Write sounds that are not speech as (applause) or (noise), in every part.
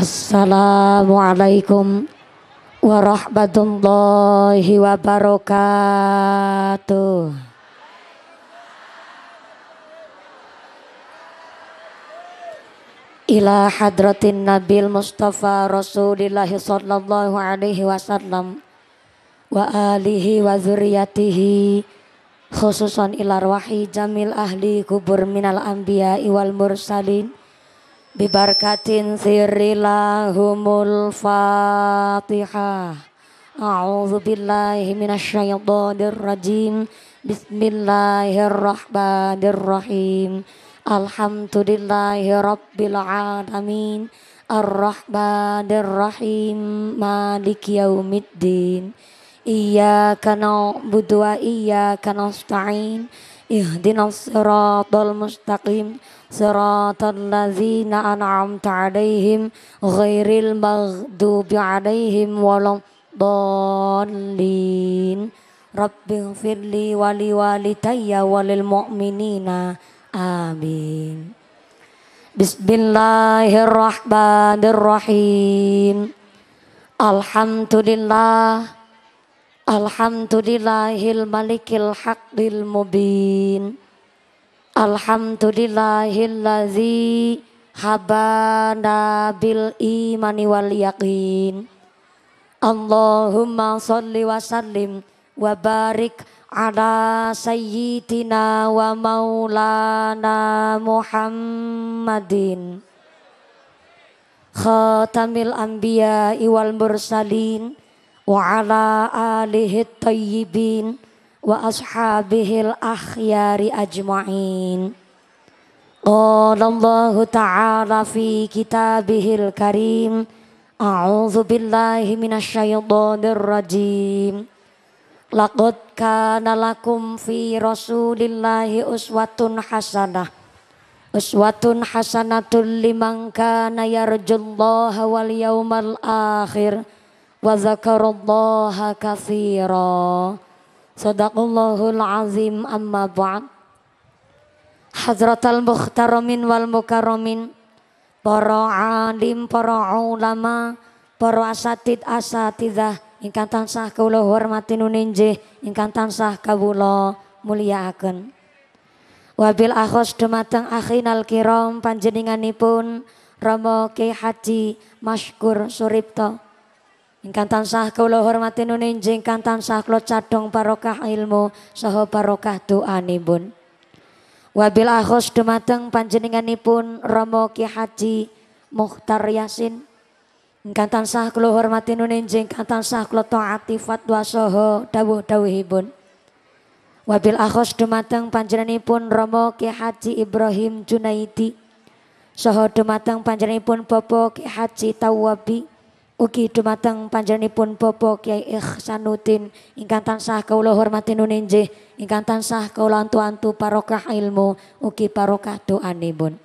Assalamualaikum warahmatullahi wabarakatuh. Ila hadratin Nabil Mustafa Rasulillah sallallahu alaihi wasallam wa alihi wa zuriyatihi khususan ila jamil ahli kubur minal anbiya wal mursalin Bibarkatin sirilahumul fatihah A'udhu billahi minasyaitonir rajim Bismillahirrahmanirrahim Alhamdulillahi rabbil alamin Ar-Rahmanirrahim Maliki yaumiddin Iyaka na'budu wa iyaka nasta'in Ihdinas siratal mustaqim صراط الذين أنعمت عليهم غير المغضوب عليهم ولا الضالين رب اغفر لي ولوالدي وللمؤمنين آمين بسم الله الرحمن الرحيم الحمد لله الحمد لله الملك الحق المبين Alhamdulillahillazi habana bil imani wal yaqin. Allahumma salli wa sallim wa barik ala sayyidina wa maulana Muhammadin. Khatamil anbiya wal mursalin wa ala alihi tayyibin wa ashabihil akhyari ajma'in. Qala Allah Ta'ala fi kitabihil karim. A'udzu billahi minasyaitonir rajim. Laqad kana lakum fi Rasulillahi uswatun hasanah. Uswatun hasanatul liman kana yarjullaha wal yawmal akhir wa dzakarallaha katsiran. Sadaqallahul azim amma ba'd. Hazratul mukhtaramin wal mukarramin. Para alim, para ulama, para asatid asatidah Ingkan tansah kaulah hormati nuninji. Ingkan tansah mulia Wabil akhos dumateng akhinal kiram panjeninganipun. Ramo ke Haji Maskur Suripto. Ingkang tansah kula hormati nuninjing kang tansah kula cadhong barokah ilmu saha barokah doanipun. Wabil akhos dumateng panjenenganipun Rama Ki Haji Muhtar Yasin. Ingkang tansah kula hormati nuninjing kang tansah kula taati fatwa saha dawuh-dawuhipun. Wabil akhos dumateng panjenenganipun Rama Ki Haji Ibrahim Junaidi. Saha dumateng panjenenganipun Bapak Ki Haji Tawabi. Ugi dumateng panjenipun pun popok, Ihsanuddin ingkang tansah kula hormati nuninjih ingkang tansah kula antu-antu barokah ilmu ugi barokah doanipun.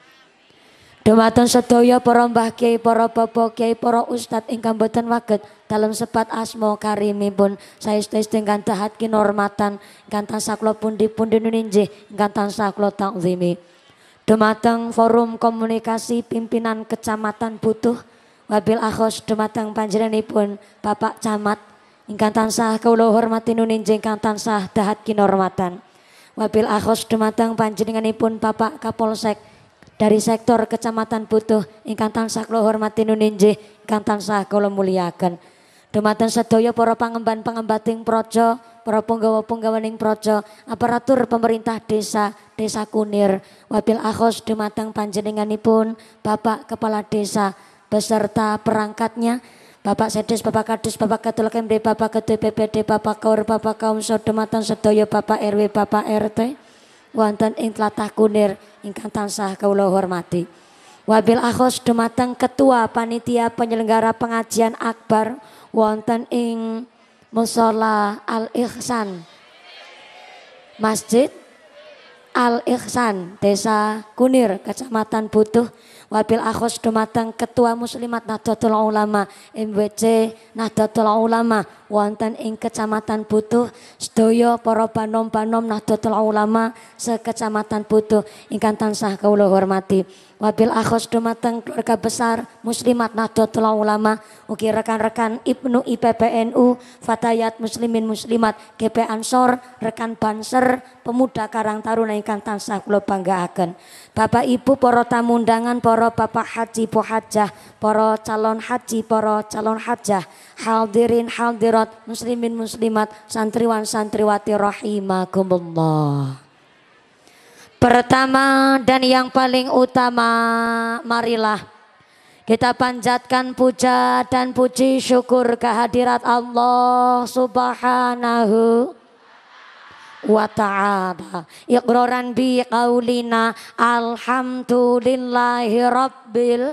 Dumateng sedaya para mbah kiai, para bapak kiai, para ustad ingkang boten waget dalam sepat asma karimipun saestu-estu ingkang tahat kinormatan ingkang tansah kula pundi-pundi nuninjih ingkang tansah kula takzimi. Dumateng forum komunikasi pimpinan kecamatan Butuh wabil akhos dumateng panjenenganipun Bapak Camat ingkang tansah kula hormati nuninjing kang tansah dahat kinormatan. Wabil akhos dumateng panjenenganipun Bapak Kapolsek dari sektor Kecamatan Butuh ingkang tansah kula hormati nuninjih ingkang tansah kula mulyakaken. Dumateng sedaya Poro pangemban-pangembating Projo, Poro punggawa Penggawaning Projo, aparatur pemerintah desa, desa kunir, wabil akhos dumateng panjenenganipun Bapak Kepala Desa, beserta perangkatnya, Bapak Sedes, Bapak Kadus, Bapak Ketua Kemde, Bapak Ketua BPD, Bapak Kaur, Bapak Kaum Sodomatan Sedoyo, Bapak RW, Bapak RT, wonten ing tlatah kunir ingkang tansah kawula hormati. Wabil akhos dumateng Ketua Panitia Penyelenggara Pengajian Akbar wonten ing Musola Al Ihsan Masjid Al Ihsan Desa Kunir Kecamatan Butuh wabil akhos dumateng ketua muslimat Nahdlatul Ulama MWC Nahdlatul Ulama wonten ing kecamatan Butuh sedaya para banom-banom Nahdlatul Ulama sekecamatan Butuh ingkang tansah kawula hormati wabil akhos dumateng keluarga besar muslimat Nahdlatul Ulama ugi rekan-rekan Ibnu IPPNU Fatayat Muslimin Muslimat GP Ansor rekan Banser pemuda Karang Taruna ingkang tansah kula banggaaken Bapak Ibu para tamu undangan, para Bapak Haji hajah para calon haji, para calon hajah, hadirin hadirat, muslimin muslimat, santriwan santriwati rahimakumullah. Pertama dan yang paling utama, marilah kita panjatkan puja dan puji syukur kehadirat Allah Subhanahu wa wa ta'ala iqroran bi qaulina alhamdulillahi rabbil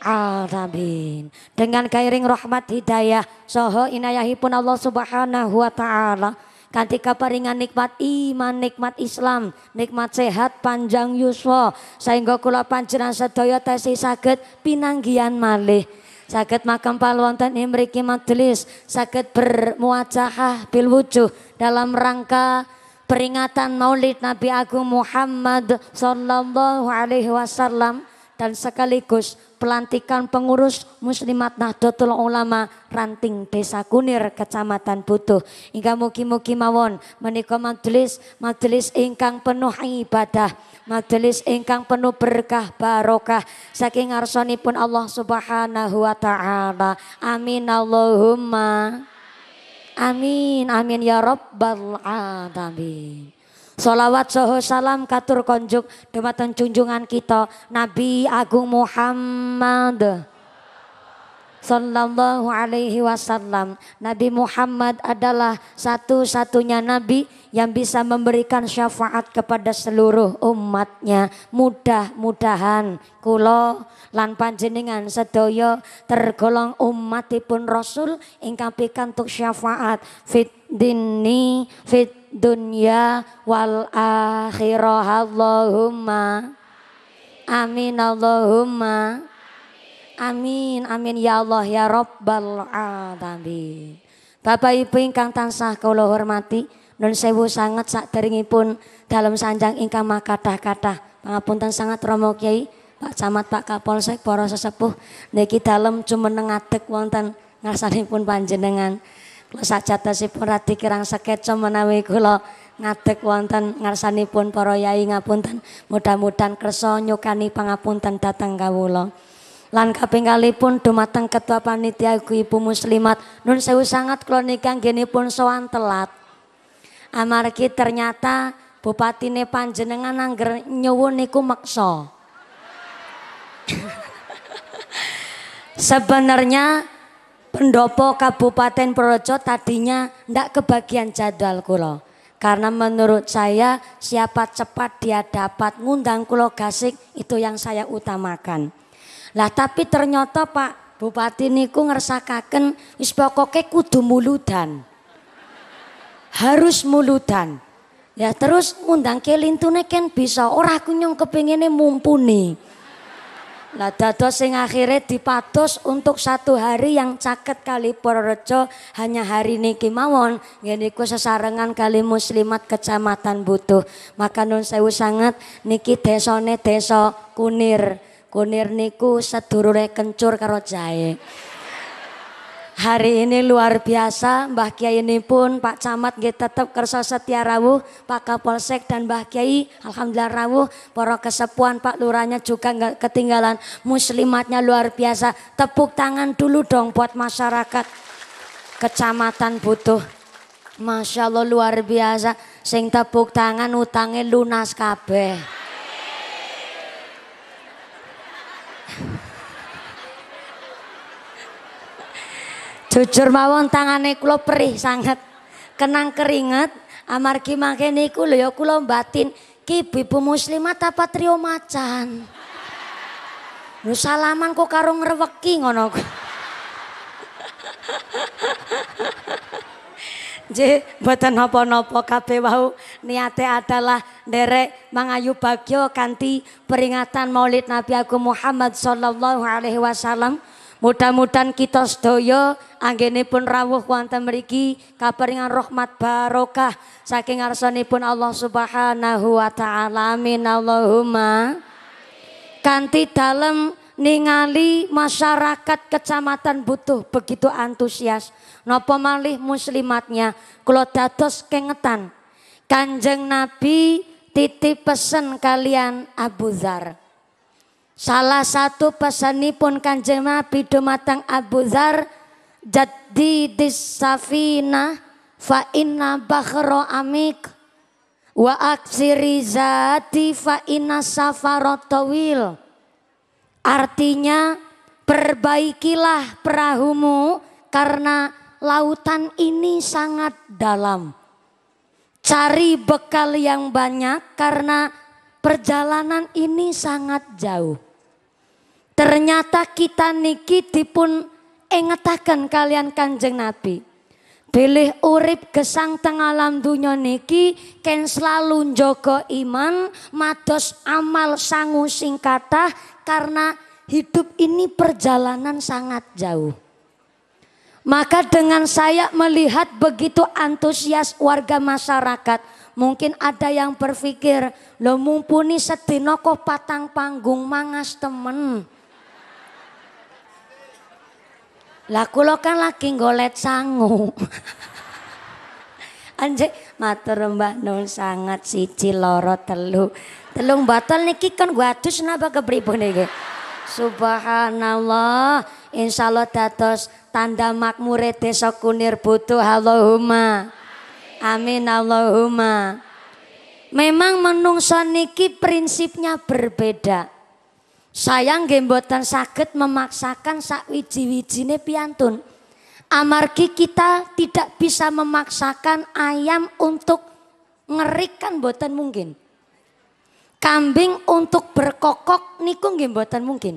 alamin. Dengan kairing rahmat hidayah soho inayahipun Allah Subhanahu wa taala. Kanthi paringan nikmat iman, nikmat Islam, nikmat sehat panjang yuswa sehingga kula panjenengan sedaya tesih saged pinanggian malih Sakit makam Paluantan imriki ing majelis sakit bermuajahah bil dalam rangka peringatan Maulid Nabi Agung Muhammad sallallahu alaihi wasallam dan sekaligus pelantikan pengurus Muslimat Nahdlatul Ulama Ranting Desa Kunir Kecamatan Butuh. Hingga mugi-mugi mawon menika majelis majelis ingkang penuh ibadah, majelis ingkang penuh berkah barokah saking pun Allah Subhanahu wa taala. Amin Allahumma. Amin amin ya rabbal alamin. Salawat soho salam katur konjuk dumateng junjungan kita Nabi Agung Muhammad Sallallahu alaihi wasallam Nabi Muhammad adalah satu-satunya Nabi yang bisa memberikan syafaat kepada seluruh umatnya Mudah-mudahan kulo lan panjenengan sedoyo tergolong umatipun Rasul Ingkapikan untuk syafaat fit dini fit dunya wal akhirah Allahumma amin Allahumma amin amin ya Allah ya Rabbal alamin Bapak Ibu ingkang tansah kula hormati nun sewu sangat sak pun dalam sanjang ingkang makadah-kadah pangapunten sangat Romo Kiai Pak Camat Pak Kapolsek para sesepuh niki dalem cumeneng ngadeg wonten pun panjenengan Sajatosipun radi kirang sekeca menawi kulo ngadeg wonten ngarsanipun para yai ngapunten. Mudah-mudahan kersa nyukani pangapunten datang kawulo Lan kaping pun dumateng ketua panitia ibu muslimat nun sewu sangat kula gini pun soan telat. amarki ternyata bupatine panjenengan angger nyuwun niku makso (laughs) Sebenarnya pendopo Kabupaten Projo tadinya ndak kebagian jadwal kulo. Karena menurut saya siapa cepat dia dapat ngundang kulo gasik itu yang saya utamakan. Lah tapi ternyata Pak Bupati niku ngersakaken wis pokoke kudu muludan. Harus muludan. Ya terus ngundang kelintune ken bisa ora aku nyong kepengene mumpuni. Lah dados sing akhirnya dipatos untuk satu hari yang caket kali Purworejo hanya hari niki mawon niku sesarengan kali muslimat kecamatan Butuh. Maka nun sewu sangat niki desone deso Kunir. Kunir niku sedurure kencur karo jahe. Hari ini luar biasa, Mbah Kiai ini pun Pak Camat kita tetap kersa setia rawuh, Pak Kapolsek dan Mbah Kiai Alhamdulillah rawuh, para kesepuan Pak Lurahnya juga nggak ketinggalan, muslimatnya luar biasa. Tepuk tangan dulu dong buat masyarakat kecamatan butuh. Masya Allah luar biasa, sing tepuk tangan utangnya lunas kabeh. Jujur mawon tangane kula perih sangat. Kenang keringat, amargi mangke niku lho ya kula batin ki ibu muslimat apa trio macan. Lu salaman kok karo ngreweki ngono ku. buatan nopo-nopo kape wau niate adalah derek mangayu bagyo kanti peringatan Maulid Nabi Agung Muhammad sallallahu alaihi wasallam Mudah-mudahan kita sedaya pun rawuh wonten meriki, kaperingan rahmat barokah saking pun Allah Subhanahu wa taala. Amin Allahumma. Kanti dalam ningali masyarakat kecamatan butuh begitu antusias nopo malih muslimatnya kula dados kengetan Kanjeng Nabi titip pesen kalian Abu Dzar Salah satu pesanipun Kanjeng Nabi Dumatang Abu Dhar Jaddi disafina fa inna bakhro amik wa aksiri zati fa inna safarotawil. Artinya perbaikilah perahumu karena lautan ini sangat dalam. Cari bekal yang banyak karena perjalanan ini sangat jauh. Ternyata kita niki dipun ingetakan kalian Kanjeng Nabi. pilih urip gesang tengah alam dunya niki ken selalu njogo iman mados amal sangu singkata karena hidup ini perjalanan sangat jauh. Maka dengan saya melihat begitu antusias warga masyarakat, mungkin ada yang berpikir, lo mumpuni sedina kok patang panggung mangas temen. Lah kula kan lagi golet sangu. (laughs) Anje matur Mbah Nun sangat siji loro telu. Telung botol niki kan gua adus napa kepripun niki? Subhanallah. Allah datos tanda makmur desa Kunir Butuh Allahumma. Amin, Amin Allahumma. Amin. Memang menungso niki prinsipnya berbeda. Sayang gembotan sakit memaksakan sakwiji-wijine piantun. Amargi kita tidak bisa memaksakan ayam untuk ngerikan boten mungkin. Kambing untuk berkokok niku gembotan mungkin.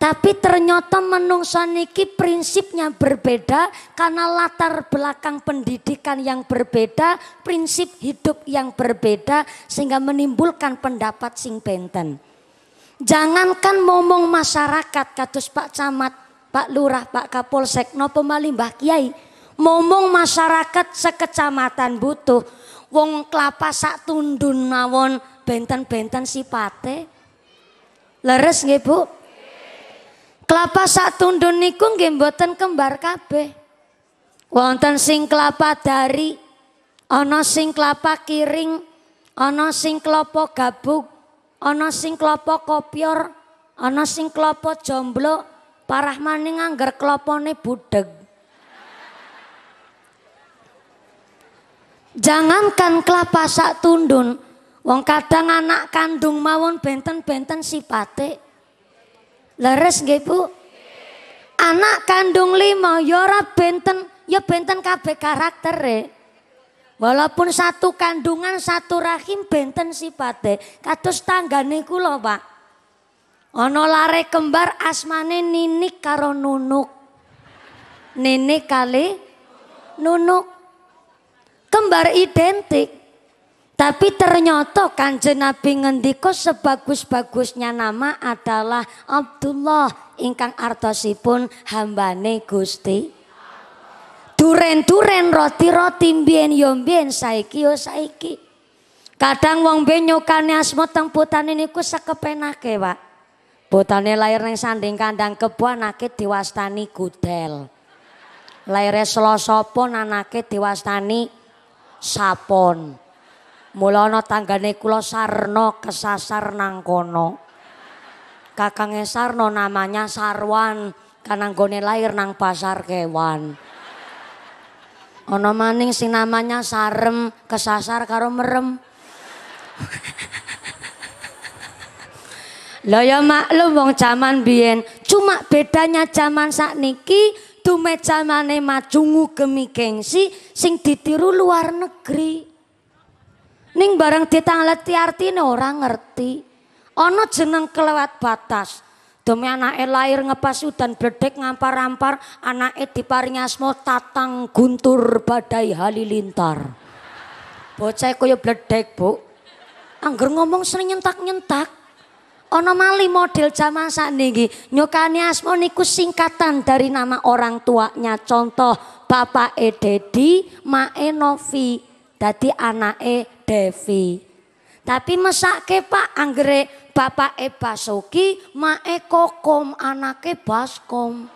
Tapi ternyata menungsa niki prinsipnya berbeda karena latar belakang pendidikan yang berbeda, prinsip hidup yang berbeda sehingga menimbulkan pendapat sing benten. Jangankan momong masyarakat katus Pak Camat, Pak Lurah, Pak Kapolsek, nopo malih Mbah Kiai. Ngomong masyarakat sekecamatan butuh. Wong kelapa sak tundun mawon benten-benten pate, Leres nggih Bu? Kelapa sak tundun niku nggih mboten kembar kabeh. Wonten sing kelapa dari, ana sing kelapa kiring, ana sing kelapa gabuk, ana sing klopo kopior, ana sing klopo jomblo, parah maning angger klopone budeg. Jangankan kelapa sak tundun, wong kadang anak kandung mawon benten-benten sipate. Leres nggih Bu? Anak kandung lima ya ora benten, ya benten kabeh karaktere. Walaupun satu kandungan satu rahim benten sipate. Kados tanggane kula, Pak. Ono lare kembar asmane Ninik karo Nunuk. Ninik kali Nunuk. Kembar identik. Tapi ternyata kanjeng Nabi ngendika sebagus-bagusnya nama adalah Abdullah ingkang artosipun hambane Gusti. Duren-duren roti-roti mbien yo mbien saiki yo saiki. Kadang wong mbien asmo asma teng ini niku sekepenake, Pak. Putane lair ning sanding kandang kebuan anake diwastani gudel. Laire sopo pon anake diwastani sapon. Mula ana tanggane kula Sarno kesasar nang kono. Kakang Sarno namanya Sarwan, kanang gone lair nang pasar kewan. Ono maning sing namanya sarem kesasar karo merem. Lah ya maklum wong jaman biyen, cuma bedanya jaman niki dume jamane maju ngugemi gengsi sing ditiru luar negeri. Ning barang ditangleti artine orang ngerti. Ono jeneng kelewat batas. Demi anak e lahir ngepas udan berdek ngampar-ampar, e diparingi asma Tatang Guntur Badai Halilintar. Bocah koyo berdek Bu. Angger ngomong sering nyentak-nyentak. Ono mali model jaman ini, nyokani asmo niku singkatan dari nama orang tuanya. Contoh, e Dedi, maenovi, Novi, dadi E Devi. Tapi mesake Pak anggere bapake Basuki, E Kokom, anak E Baskom.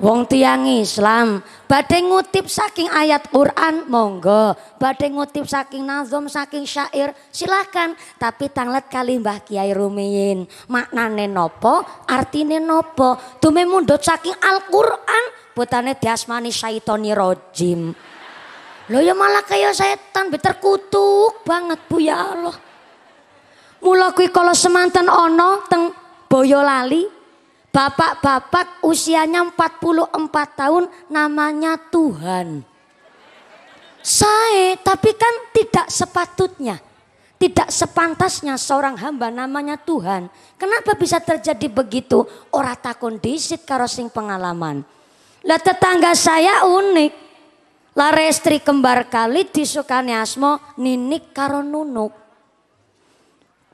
Wong tiang Islam, badhe ngutip saking ayat Quran monggo, badhe ngutip saking nazom saking syair silahkan, tapi tanglet kali Mbah Kiai rumiin, Maknane nopo, artine nopo? Dume mundhut saking Al-Qur'an, putane diasmani syaitoni rojim. Lo ya malah kayak setan terkutuk banget Bu ya Allah. Mula kui kalau semantan ono teng Boyolali bapak-bapak usianya 44 tahun namanya Tuhan. Saya tapi kan tidak sepatutnya tidak sepantasnya seorang hamba namanya Tuhan. Kenapa bisa terjadi begitu? Orang takon disit karo sing pengalaman. Lah tetangga saya unik. Larestri kembar kali disukani asmo ninik karo nunuk.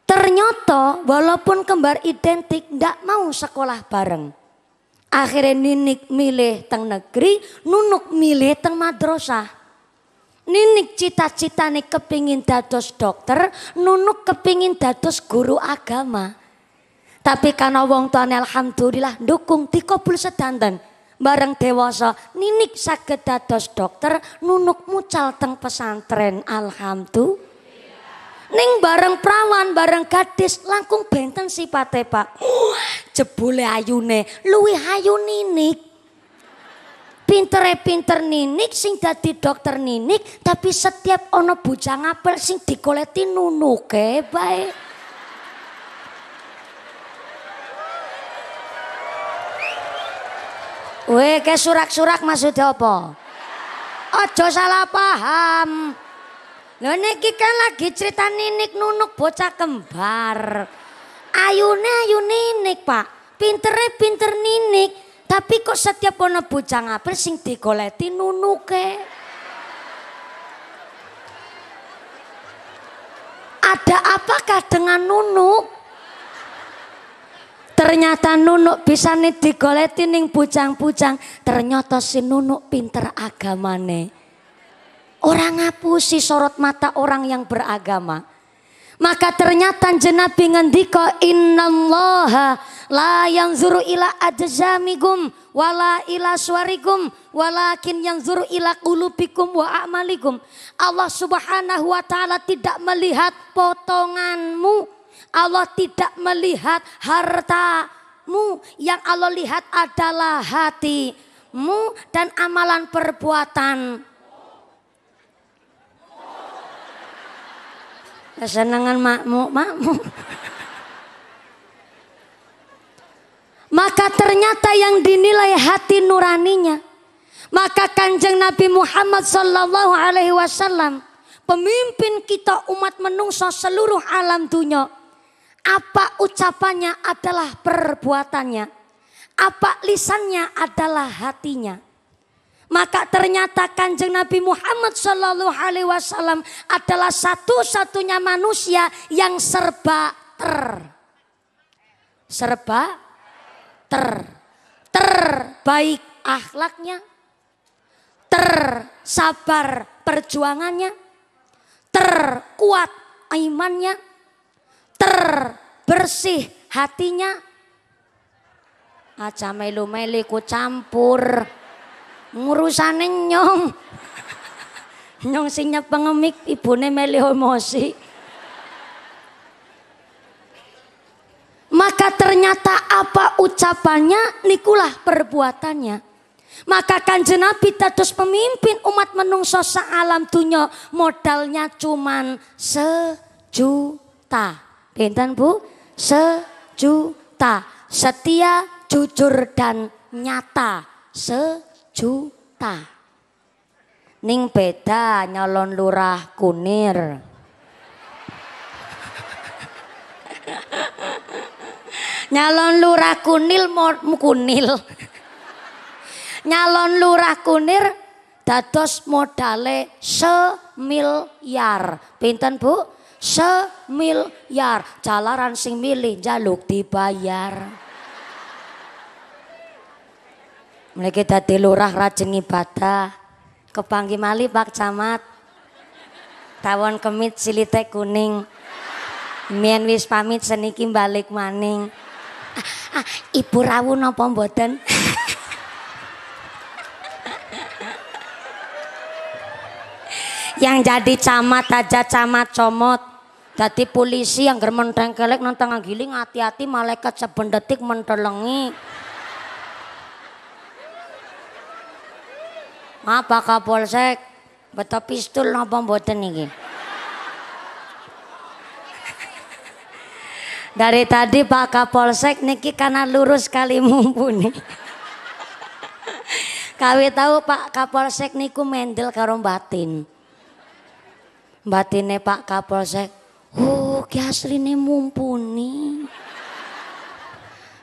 Ternyata walaupun kembar identik ndak mau sekolah bareng. Akhirnya ninik milih teng negeri, nunuk milih teng madrasah. Ninik cita-citane kepingin dados dokter, Nunuk kepingin dados guru agama. Tapi karena wong tuane alhamdulillah dukung dikabul sedanten bareng dewasa ninik sakit dados dokter nunuk mucal teng pesantren alhamdulillah Ning bareng prawan, bareng gadis langkung benten sipate, Pak. Uh, jebule ayune, luwih hayu ninik. Pintere-pinter ninik sing dadi dokter ninik, tapi setiap ono bujang apel sing dikoleti ke baik Weh, ke surak-surak maksudnya apa? Ojo salah paham. Lho niki kan lagi cerita Ninik Nunuk bocah kembar. Ayune ayu Ninik, Pak. Pintere pinter Ninik. Tapi kok setiap pono bujang apa sing digoleti nunuke. Ada apakah dengan nunuk? Ternyata Nunuk bisa nih digoleti ning pucang-pucang. Ternyata si Nunuk pinter agamane. Orang ngapusi sorot mata orang yang beragama. Maka ternyata jenabi ngendika innallaha la yang zuru ila ajzamikum wala ila suarikum walakin yang zuru ila kulubikum wa amalikum. Allah subhanahu wa ta'ala tidak melihat potonganmu Allah tidak melihat hartamu. Yang Allah lihat adalah hatimu dan amalan perbuatan. Kesenangan makmu, makmu. Maka ternyata yang dinilai hati nuraninya. Maka kanjeng Nabi Muhammad Sallallahu Alaihi Wasallam pemimpin kita umat menungso seluruh alam dunia apa ucapannya adalah perbuatannya. Apa lisannya adalah hatinya. Maka ternyata kanjeng Nabi Muhammad SAW adalah satu-satunya manusia yang serba ter, serba ter, terbaik akhlaknya, tersabar perjuangannya, terkuat imannya, terbersih hatinya. Aja melu-meli ku campur. Ngurusane nyong. Nyong sing pengemik ibune meli emosi. Maka ternyata apa ucapannya nikulah perbuatannya. Maka kanjeng Nabi pemimpin umat menungso alam dunia modalnya cuman sejuta. Pinten Bu? Sejuta. Setia, jujur dan nyata. Sejuta. Ning beda nyalon lurah kunir. (laughs) nyalon lurah kunil mau kunil. (laughs) nyalon lurah kunir dados modale semiliar. Pinten Bu? semilyar. Jalaran sing milih jaluk dibayar. Mereka dadi lurah rajin ibadah. Kepanggi mali Pak Camat. Tawon kemit silite kuning. Mien wis pamit seniki balik maning. Ah, ah, ibu rawu nopo mboten? (laughs) Yang jadi camat aja camat comot. Dadi polisi yang germen tengkelek nang tengah giling hati-hati malaikat saben detik mentelengi. Apa Kapolsek? Betul pistol napa mboten iki? Dari tadi Pak Kapolsek niki karena lurus kali mumpuni. Kawi tahu Pak Kapolsek niku mendel karo batin. Batine Pak Kapolsek Oh, ki asline mumpuni.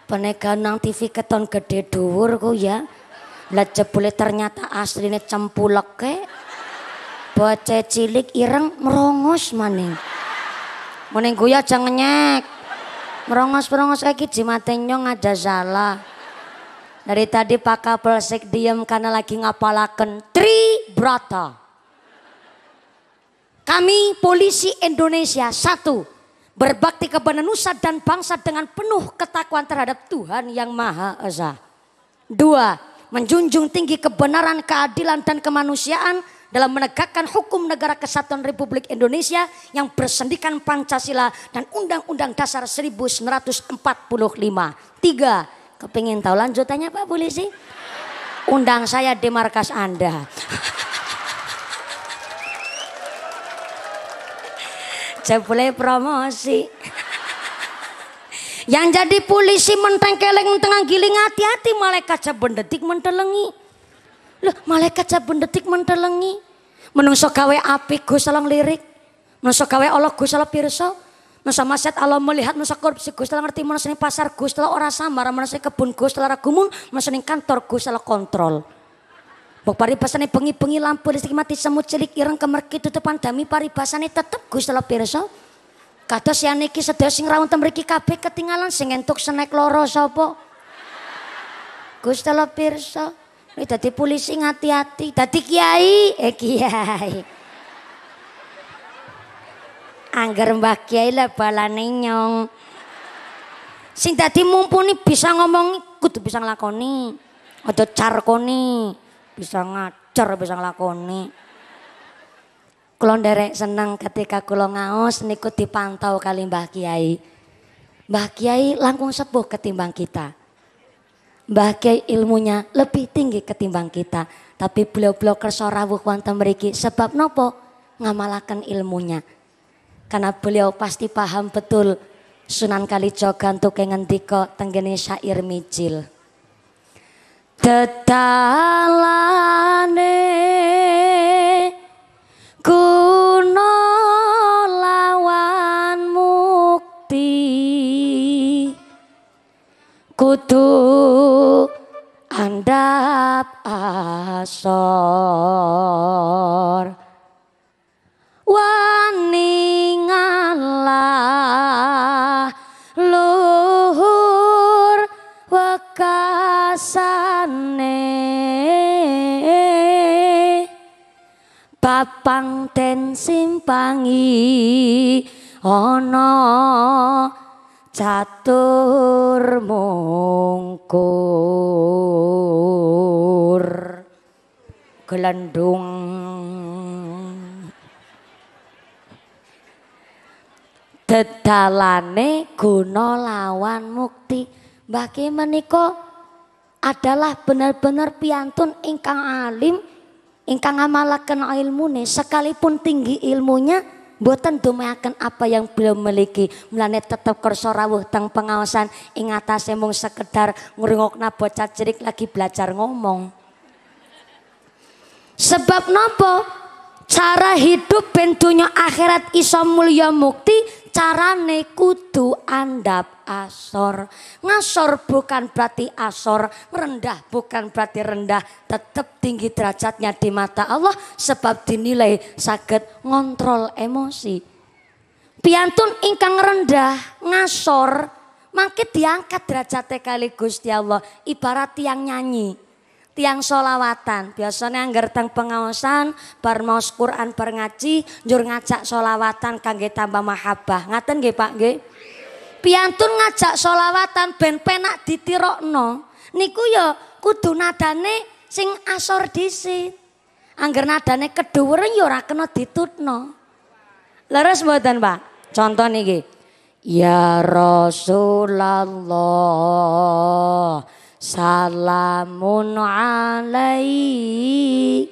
Penegan nang TV keton gede dhuwur ku ya. Lah jebule ternyata asline cempuleke. Bocah cilik ireng merongos maning. Mending ya aja nyek? Merongos-merongos kayak jimate nyong ada salah. Dari tadi Pak Kapolsek diem karena lagi ngapalaken tri brata. Kami polisi Indonesia satu berbakti kepada nusa dan bangsa dengan penuh ketakuan terhadap Tuhan yang Maha Esa. Dua, menjunjung tinggi kebenaran, keadilan dan kemanusiaan dalam menegakkan hukum negara kesatuan Republik Indonesia yang bersendikan Pancasila dan Undang-Undang Dasar 1945. Tiga, kepingin tahu lanjutannya Pak Polisi? Undang saya di markas Anda. (laughs) jebule promosi. Yang jadi polisi mentengkeleng tengah giling hati-hati malaikat sebendetik mentelengi. Loh, malaikat sebendetik mentelengi. Menungso kawe api Gus salang lirik. Menungso kawe Allah Gus salah pirsa. Nusa masyat Allah melihat nusa korupsi Gus telah ngerti mana pasar Gus telah orang samar mana kebun Gus telah ragumun mana kantor Gus telah kontrol. Bok pari pasane bengi-bengi lampu listrik mati semut cilik ireng kemerki tutupan dami paribasane tetep Gusti Allah pirsa. Kados yang niki sedaya sing rawonten mriki kabeh ketinggalan sing entuk senek loro sapa? Gusti Allah pirsa. Ini tadi polisi ngati-hati, tadi kiai, eh kiai. Angger Mbah Kiai lah balane nyong. Sing tadi mumpuni bisa ngomong kudu bisa ngelakoni Aja carkoni bisa ngacer, bisa ngelakoni. Kulon derek seneng ketika kulon ngaos niku dipantau kali Mbah Kiai. Mbah Kiai langkung sepuh ketimbang kita. Mbah Kiai ilmunya lebih tinggi ketimbang kita, tapi beliau-beliau kersa rawuh wonten sebab nopo? ngamalakan ilmunya. Karena beliau pasti paham betul Sunan Kalijaga entuke ngendika tenggene syair mijil tetalane kuno lawan mukti kutu andap asor abang simpangi ono catur mungkur gelendung dedalane guna lawan mukti mbah menika adalah benar-benar piantun ingkang alim ingkang amalaken ilmune sekalipun tinggi ilmunya boten dumeaken apa yang belum miliki mlane tetep kersa rawuh teng pengawasan ing atase mung sekedar ngrungokna bocah cilik lagi belajar ngomong sebab nopo cara hidup bentunya akhirat iso mulia mukti carane kudu andap asor. Ngasor bukan berarti asor, rendah bukan berarti rendah. Tetap tinggi derajatnya di mata Allah sebab dinilai sakit ngontrol emosi. Piantun ingkang rendah ngasor, makin diangkat derajatnya kali Gusti Allah. Ibarat yang nyanyi tiang solawatan. Biasanya yang pengaosan, pengawasan, maos Quran bar ngaji, ngajak solawatan kangge tambah mahabah, Ngaten gak Pak nggih? Piantun ngajak solawatan ben penak no, Niku yo, ya kudu nadane sing asor disit. Angger nadane keduwuren ya ora kena no, Leres buatan Pak? Contoh niki. Ya Rasulullah Salamun alaihi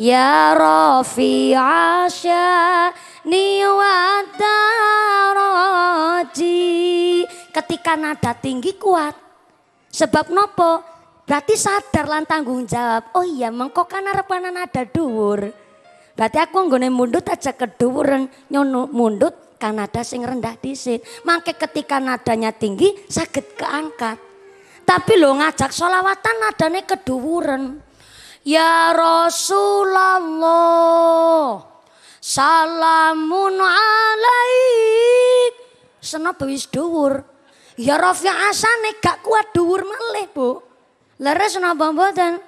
ya Rafi asya wa Ketika nada tinggi kuat. Sebab nopo? Berarti sadar lan tanggung jawab. Oh iya, mengko kan arepana nada dhuwur. Berarti aku nggone mundut aja keduwuren nyono mundut kan nada sing rendah disit. Mangke ketika nadanya tinggi sakit keangkat. Tapi lo ngajak solawatan adanya keduwuren. Ya Rasulullah salamun alaik. Senapa bewis duwur. Ya Rafi asane gak kuat duwur malih, Bu. Lera napa mboten?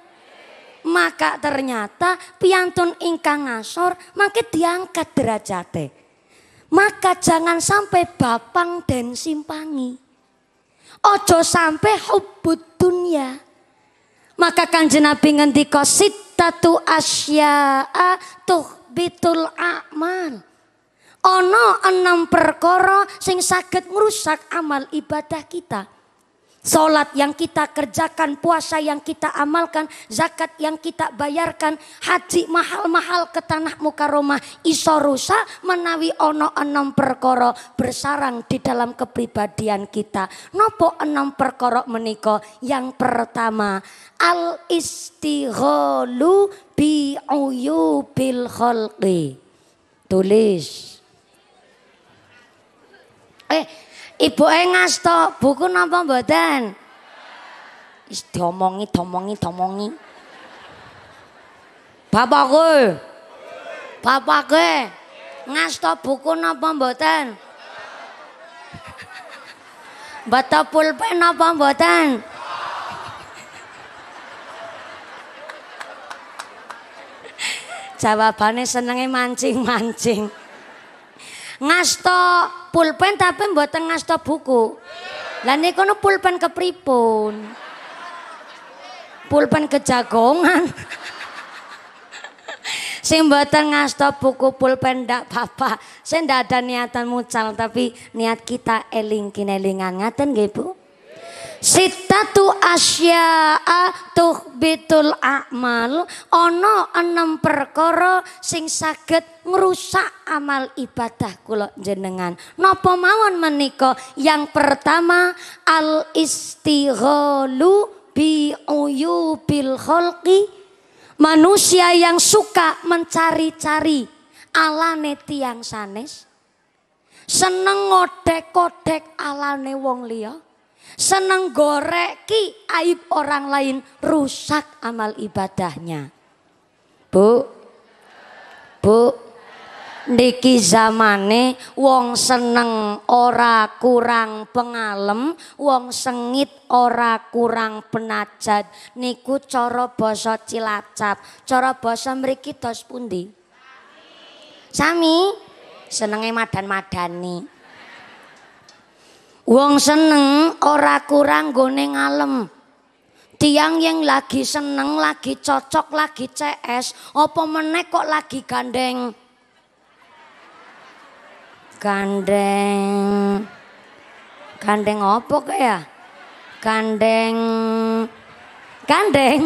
Maka ternyata piantun ingkang ngasor maka diangkat derajate. Maka jangan sampai bapang dan simpangi ojo sampai hubud dunia, Maka kanjeng Nabi ngendika sittatu asya'a tuhbitul a'mal. Ono enam perkara sing saged merusak amal ibadah kita. Sholat yang kita kerjakan, puasa yang kita amalkan, zakat yang kita bayarkan, haji mahal-mahal ke tanah muka rumah. iso rusak menawi ono enam perkoro bersarang di dalam kepribadian kita. Nopo enam perkoro meniko yang pertama al istigholu bi uyubil khalqi. Tulis. Eh, Ibu e ngasto, buku napa mboten? Wis diomongi, diomongi, diomongi. Bapak ku. Bapak ku. Ngasto buku napa mboten? Bata pulpen apa mboten? Jawabane senenge mancing-mancing. Ngasto pulpen tapi mboten ngasta buku. Lah niku no pulpen kepripun? Pulpen kejagongan. (laughs) Sing mboten ngasta buku pulpen ndak apa-apa. Saya ndak ada niatan mucal tapi niat kita eling kinelingan ngaten nggih Bu? Sitatu tuh betul a'mal ono enam perkara sing saged ngerusak amal ibadah kulo jenengan. No mawon meniko Yang pertama al istighalu bi uyubil holki manusia yang suka mencari-cari alane tiang sanes seneng ngodek-kodek alane wong liya seneng goreki aib orang lain rusak amal ibadahnya Bu Bu Niki zamane wong seneng ora kurang pengalem, wong sengit ora kurang penajat. Niku cara basa Cilacap. Cara basa mriki dos pundi? Sami. Senenge madan-madani. Wong seneng ora kurang gone ngalem. tiang yang lagi seneng, lagi cocok, lagi CS, opo menekok kok lagi gandeng? Kandeng, kandeng opo kok ya? kandeng, kandeng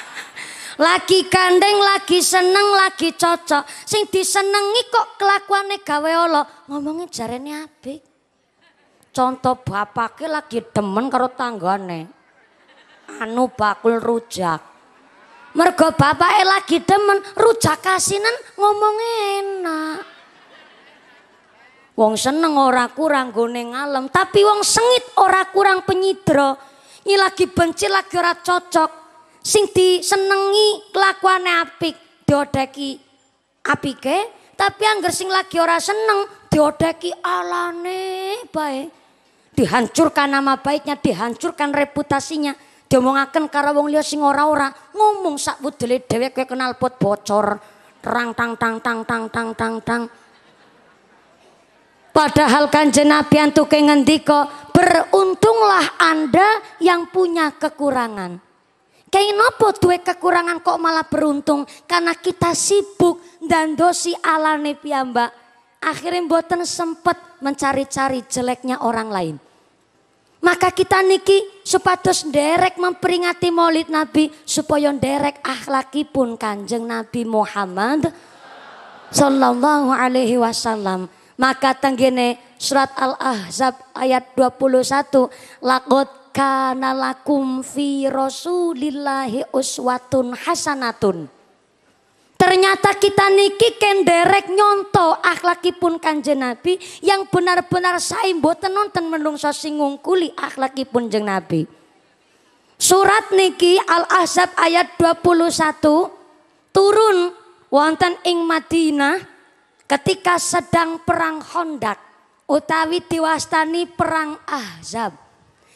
(laughs) Lagi kandeng lagi seneng, lagi cocok. Sing disenengi kok kelakuannya gawe olo. Ngomongin jarene apik. Contoh bapaknya lagi demen karo tanggane. Anu bakul rujak. Mergo bapaknya lagi demen, rujak kasinan ngomong enak. Wong seneng ora kurang gone ngalem, tapi wong sengit ora kurang penyidro, Nyi lagi benci lagi ora cocok. Sing disenengi kelakuane apik, diodeki apike, tapi angger sing lagi ora seneng diodeki alane bae. Dihancurkan nama baiknya, dihancurkan reputasinya. Diomongaken karo wong liya sing ora-ora, ngomong sak wudule dhewe kowe kenal pot bocor. Rang tang tang tang tang tang tang tang. tang. Padahal kanjeng tuh antu ngendika, beruntunglah Anda yang punya kekurangan. Kayak nopo duwe kekurangan kok malah beruntung karena kita sibuk dan dosi alane piyambak. Akhirnya boten sempet mencari-cari jeleknya orang lain. Maka kita niki supados derek memperingati maulid Nabi supaya derek akhlakipun Kanjeng Nabi Muhammad sallallahu alaihi wasallam. Maka tanggine surat Al-Ahzab ayat 21. Lakot kana lakum fi rasulillahi uswatun hasanatun. Ternyata kita niki kenderek nyonto akhlakipun kanjeng Nabi yang benar-benar saim boten nonton menungso sing kuli akhlakipun jeng Nabi. Surat niki Al-Ahzab ayat 21 turun wonten ing Madinah ketika sedang perang Hondak utawi diwastani perang Ahzab.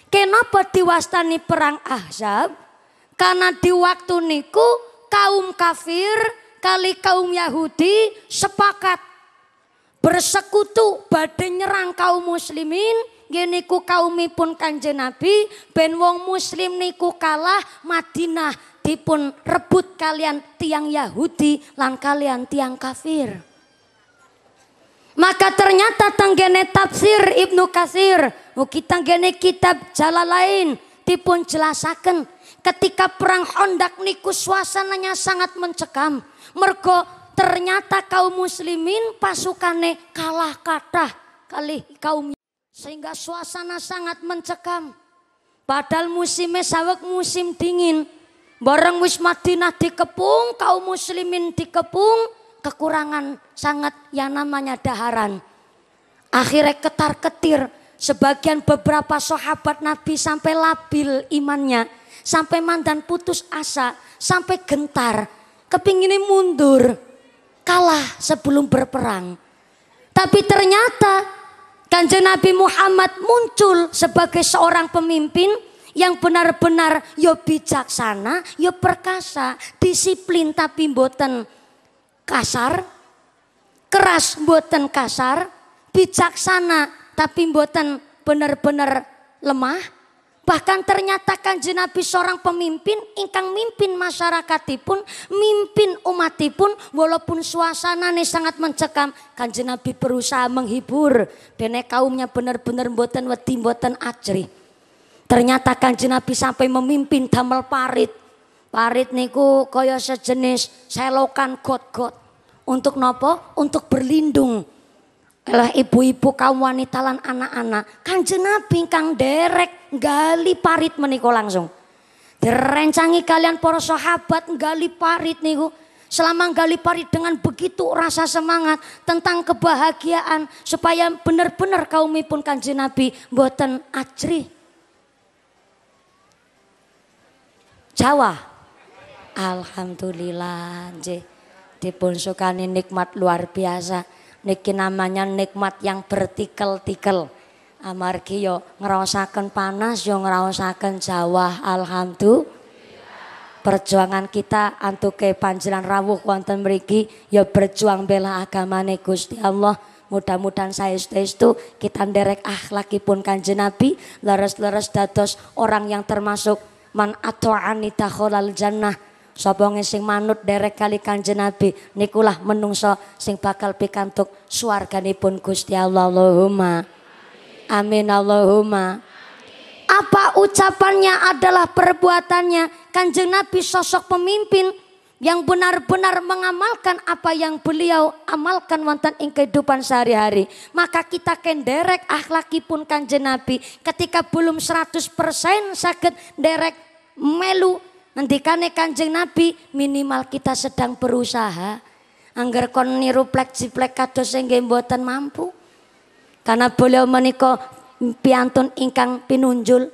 Kenapa diwastani perang Ahzab? Karena di waktu niku kaum kafir kali kaum Yahudi sepakat bersekutu badai nyerang kaum muslimin geniku kaumipun kanje Nabi ben wong muslim niku kalah Madinah dipun rebut kalian tiang Yahudi lan kalian tiang kafir. Maka ternyata tanggene tafsir Ibnu Kasir. Mungkin oh, tanggene kitab jala lain. Dipun jelasaken. Ketika perang hondak niku suasananya sangat mencekam. Mergo ternyata kaum muslimin pasukane kalah kata kali kaum sehingga suasana sangat mencekam. Padahal musimnya sawek musim dingin. Bareng wis Madinah dikepung, kaum muslimin dikepung, kekurangan sangat yang namanya daharan. Akhirnya ketar-ketir sebagian beberapa sahabat Nabi sampai labil imannya, sampai mandan putus asa, sampai gentar, kepingin mundur, kalah sebelum berperang. Tapi ternyata Kanjeng Nabi Muhammad muncul sebagai seorang pemimpin yang benar-benar yo ya bijaksana, yo ya perkasa, disiplin tapi mboten kasar, keras buatan kasar, bijaksana tapi buatan benar-benar lemah. Bahkan ternyata kanji Nabi seorang pemimpin ingkang mimpin masyarakatipun, mimpin umatipun walaupun suasana ini sangat mencekam. kan Nabi berusaha menghibur, bene kaumnya benar-benar buatan wedi buatan ajri. Ternyata kanji Nabi sampai memimpin damel parit, Parit niku kaya sejenis selokan got-got. Untuk nopo? Untuk berlindung. Elah ibu-ibu kaum wanita lan anak-anak. kan Nabi kang derek gali parit meniku langsung. Direncangi kalian para sahabat gali parit niku. Selama gali parit dengan begitu rasa semangat tentang kebahagiaan supaya benar-benar kaumipun kanji Nabi buatan acri. Jawa Alhamdulillah nggih. Dipun sukani nikmat luar biasa. Niki namanya nikmat yang bertikel-tikel. Amargi yo ngerasakan panas yo ngerasakan jawa, Alhamdulillah. Perjuangan kita antuk ke panjiran rawuh wonten meriki yo berjuang bela agama negus, Gusti Allah. Mudah-mudahan saya itu kita nderek akhlakipun kanjeng Nabi leres-leres dados orang yang termasuk man ato'ani kholal jannah Sapa sing manut derek kali Kanjeng Nabi nikulah menungso sing bakal pikantuk pun Gusti Allah Allahumma. Amin Allahumma. Apa ucapannya adalah perbuatannya. Kanjeng Nabi sosok pemimpin yang benar-benar mengamalkan apa yang beliau amalkan wonten ing kehidupan sehari-hari. Maka kita kenderek akhlakipun kanjeng Nabi ketika belum 100% sakit derek melu Ngendikane Kanjeng Nabi minimal kita sedang berusaha. Angger kon niru plek jiplek kados sing mboten mampu. Karena beliau menika piantun ingkang pinunjul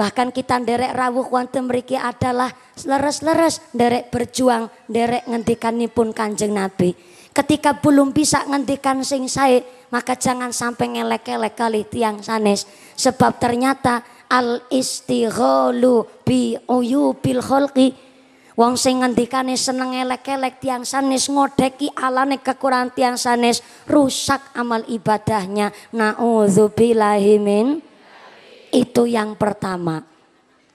Bahkan kita nderek rawuh wonten mriki adalah leres-leres nderek berjuang nderek ngendikanipun Kanjeng Nabi. Ketika belum bisa ngendikan sing sae, maka jangan sampai ngelek-elek kali tiang sanes sebab ternyata al istighalu bi uyubil khalqi wong sing ngendikane seneng elek-elek tiang sanes ngodeki alane kekurangan tiang sanes rusak amal ibadahnya naudzubillahi min itu yang pertama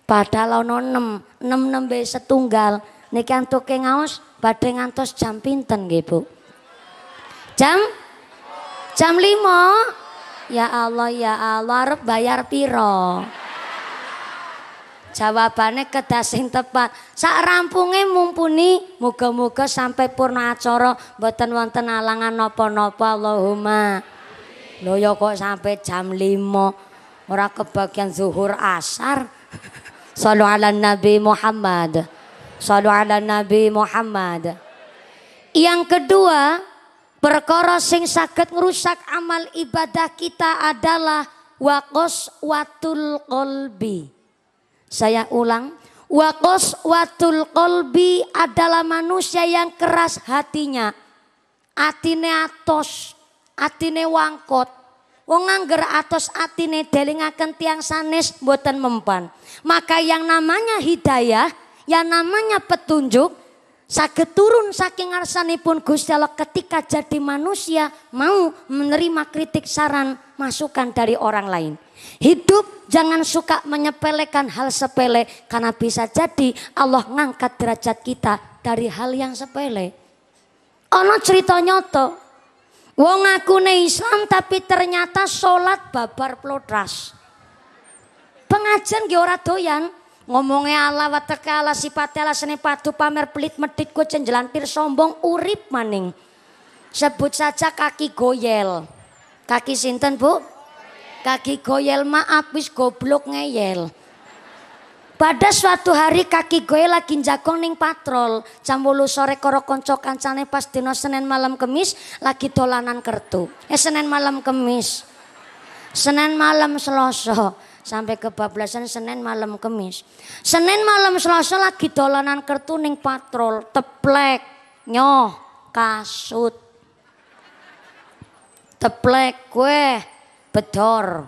padahal ono 6 6 nembe setunggal niki antuke ngaos badhe ngantos jam pinten nggih Bu jam jam 5 ya Allah ya Allah arep bayar piro Jawabannya kedah sing tepat. Sak rampunge mumpuni muga-muga sampai purna acara mboten wonten alangan napa-napa Allahumma. Lho ya kok sampai jam 5 ora kebagian zuhur asar. (laughs) Sallu ala Nabi Muhammad. Sallu ala Nabi Muhammad. Yang kedua, perkara sing sakit ngrusak amal ibadah kita adalah waqos watul qalbi. Saya ulang. Wakos watul kolbi adalah manusia yang keras hatinya. Atine atos, atine wangkot. Wong angger atos atine delingaken tiang sanes buatan mempan. Maka yang namanya hidayah, yang namanya petunjuk, Sakit turun saking arsanipun Gusti Allah ketika jadi manusia mau menerima kritik saran masukan dari orang lain. Hidup jangan suka menyepelekan hal sepele karena bisa jadi Allah ngangkat derajat kita dari hal yang sepele. Ono cerita nyoto. Wong aku Islam tapi ternyata sholat babar plotras. Pengajian ge ora doyan, ngomongnya Allah wa Allah sifatnya Allah seni patu pamer pelit medit ku cenjelantir sombong urip maning. Sebut saja kaki goyel. Kaki sinten, Bu? Kaki goyel maaf wis goblok ngeyel. Pada suatu hari kaki gue lagi jagong ning patrol. Jam sore koro konco kancane pas dina Senin malam Kemis lagi dolanan kertu. Eh Senin malam Kemis. Senin malam Selasa sampai kebablasan Senin malam Kemis. Senin malam Selasa lagi dolanan kertu ning patrol, teplek, nyoh, kasut. Teplek gue bedor.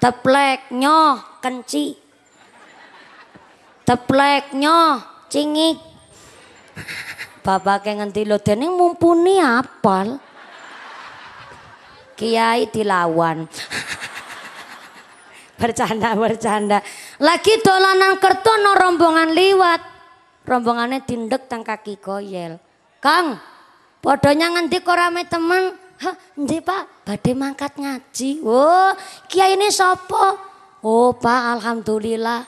Teplek nyoh kenci. Teplek nyoh cingik. Babake ngendi lho dene mumpuni apal. Kiai dilawan. (laughs) bercanda bercanda. Lagi dolanan no rombongan liwat. Rombongannya tindek tang kaki koyel. Kang, podonya ngendi korame temen? Hah, endi Pak? badhe mangkat ngaji. Oh, kiai ini sopo, Oh, Pak, alhamdulillah.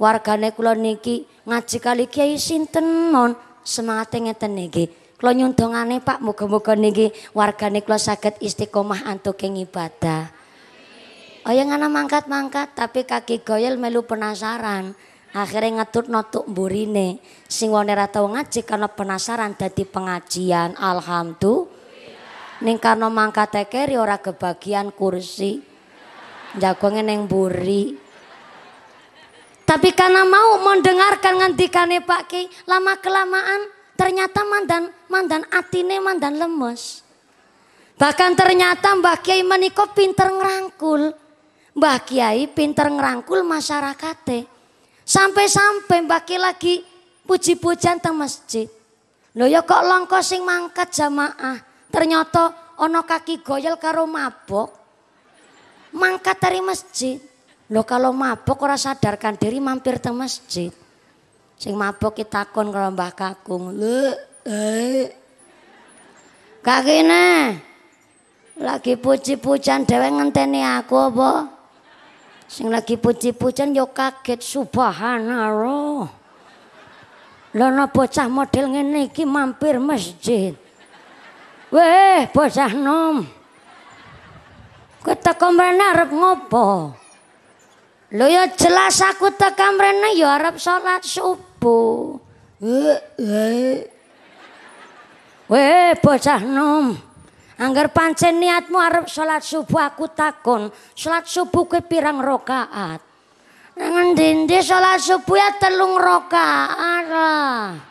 Wargane kula niki ngaji kali kiai sinten mon. Semangate ngeten niki. Kula nyundongane Pak, muga-muga niki wargane kula saged istiqomah antuking ibadah. Oh yang ana mangkat-mangkat tapi kaki goyel melu penasaran. Akhirnya ngatur notuk burine. Sing wanera tau ngaji karena penasaran dadi pengajian. Alhamdulillah. Ning Karno mangkat keri ora kebagian kursi. Jagonge neng buri, Tapi karena mau mendengarkan ngendikane Pak Ki, lama kelamaan ternyata mandan mandan atine mandan lemes. Bahkan ternyata Mbak Kiai meniko pinter ngerangkul. Mbak Kiai pinter ngerangkul masyarakatnya. Sampai-sampai Mbak Kiai lagi puji-pujian teng masjid. Loh ya kok longko sing mangkat jamaah ternyata ono kaki goyal karo mabok. Mangkat dari masjid. lo kalau mabok ora sadarkan diri mampir ke masjid. Sing mabok kita kon karo Mbah Kakung. Lho, eh. Kakine lagi puji-pujan dewe ngenteni aku apa? Sing lagi puji-pujan yo kaget subhanallah. Lono bocah model ngene iki mampir masjid. Weh, bocah nom. Ku teko mrene arep ngopo? Lho ya jelas aku teko mrene ya arep salat subuh. Weh. Eh. Weh, bocah nom. Angger pancen niatmu arep salat subuh aku takon, salat subuh ku pirang rakaat? Nang ndi salat subuh ya telung rakaat. Ah.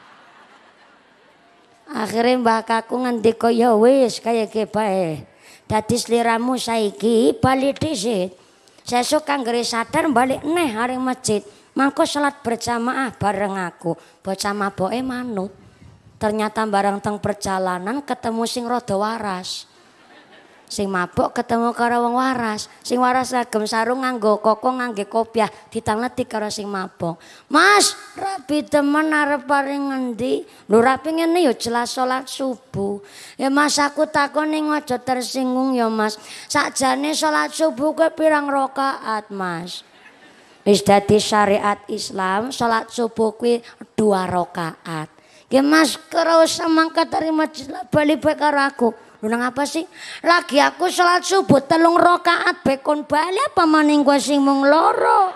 Akhirnya mbah kaku ngendi kaya wis kaya ki bae. Dadi sliramu saiki bali dhisik. Sesuk kanggere sadar balik neh haring masjid. Mangko salat berjamaah bareng aku. Bocah maboke manut. Ternyata bareng teng perjalanan ketemu sing rada waras sing mabuk ketemu karo wong waras sing waras lagem sarung nganggo koko ngangge kopiah ditangleti karo sing mabuk mas rapi temen arep paring ngendi lho rapi ngene ya jelas salat subuh ya mas aku takon ning aja tersinggung ya mas sakjane salat subuh kuwi pirang rakaat mas wis dadi syariat Islam salat subuh kuwi dua rakaat Ya mas karo semangka terima balik karo aku. Lu nang apa sih? Lagi aku sholat subuh telung rokaat bekon bali apa maning gua sing mung loro.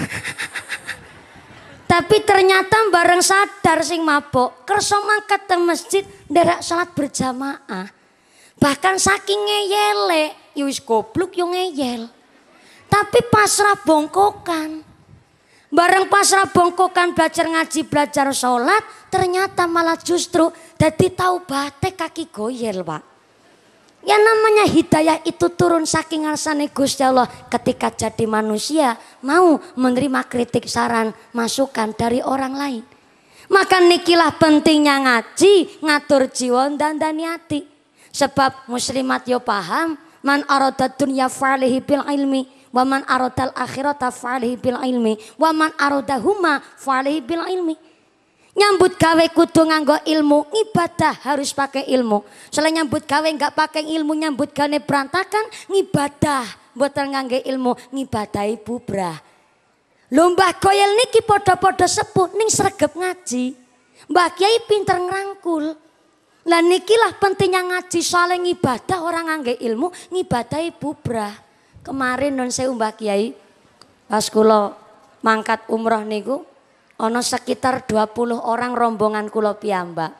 (laughs) Tapi ternyata bareng sadar sing mabok, kerso mangkat ke masjid derak sholat berjamaah. Bahkan saking ngeyele, yus ya goblok yo ngeyel. Tapi pasrah bongkokan. Bareng pasrah bongkokan belajar ngaji, belajar sholat, ternyata malah justru jadi tahu taubate kaki goyel pak. Yang namanya hidayah itu turun saking arsane Gusti Allah ketika jadi manusia mau menerima kritik saran masukan dari orang lain. Maka nikilah pentingnya ngaji, ngatur jiwa dan dan Sebab muslimat yo paham man arada dunya falihi bil ilmi Waman arodal akhirata fa'alihi bil ilmi. Waman arodahuma fa'alihi bil ilmi. Nyambut gawe kudu nganggo ilmu, ibadah harus pakai ilmu. Selain nyambut gawe nggak pakai ilmu, nyambut gawe berantakan, ibadah buat nganggo ilmu, ngibadahi bubrah. Lomba koyel niki podo-podo sepuh, ning sregep ngaji. mbak Kiai pinter ngerangkul. Lah nikilah pentingnya ngaji saling ibadah orang ngangge ilmu, ngibadahi bubrah. Kemarin non saya umbah Kiai pas kulo mangkat umroh niku ono sekitar 20 orang rombongan kulo piamba.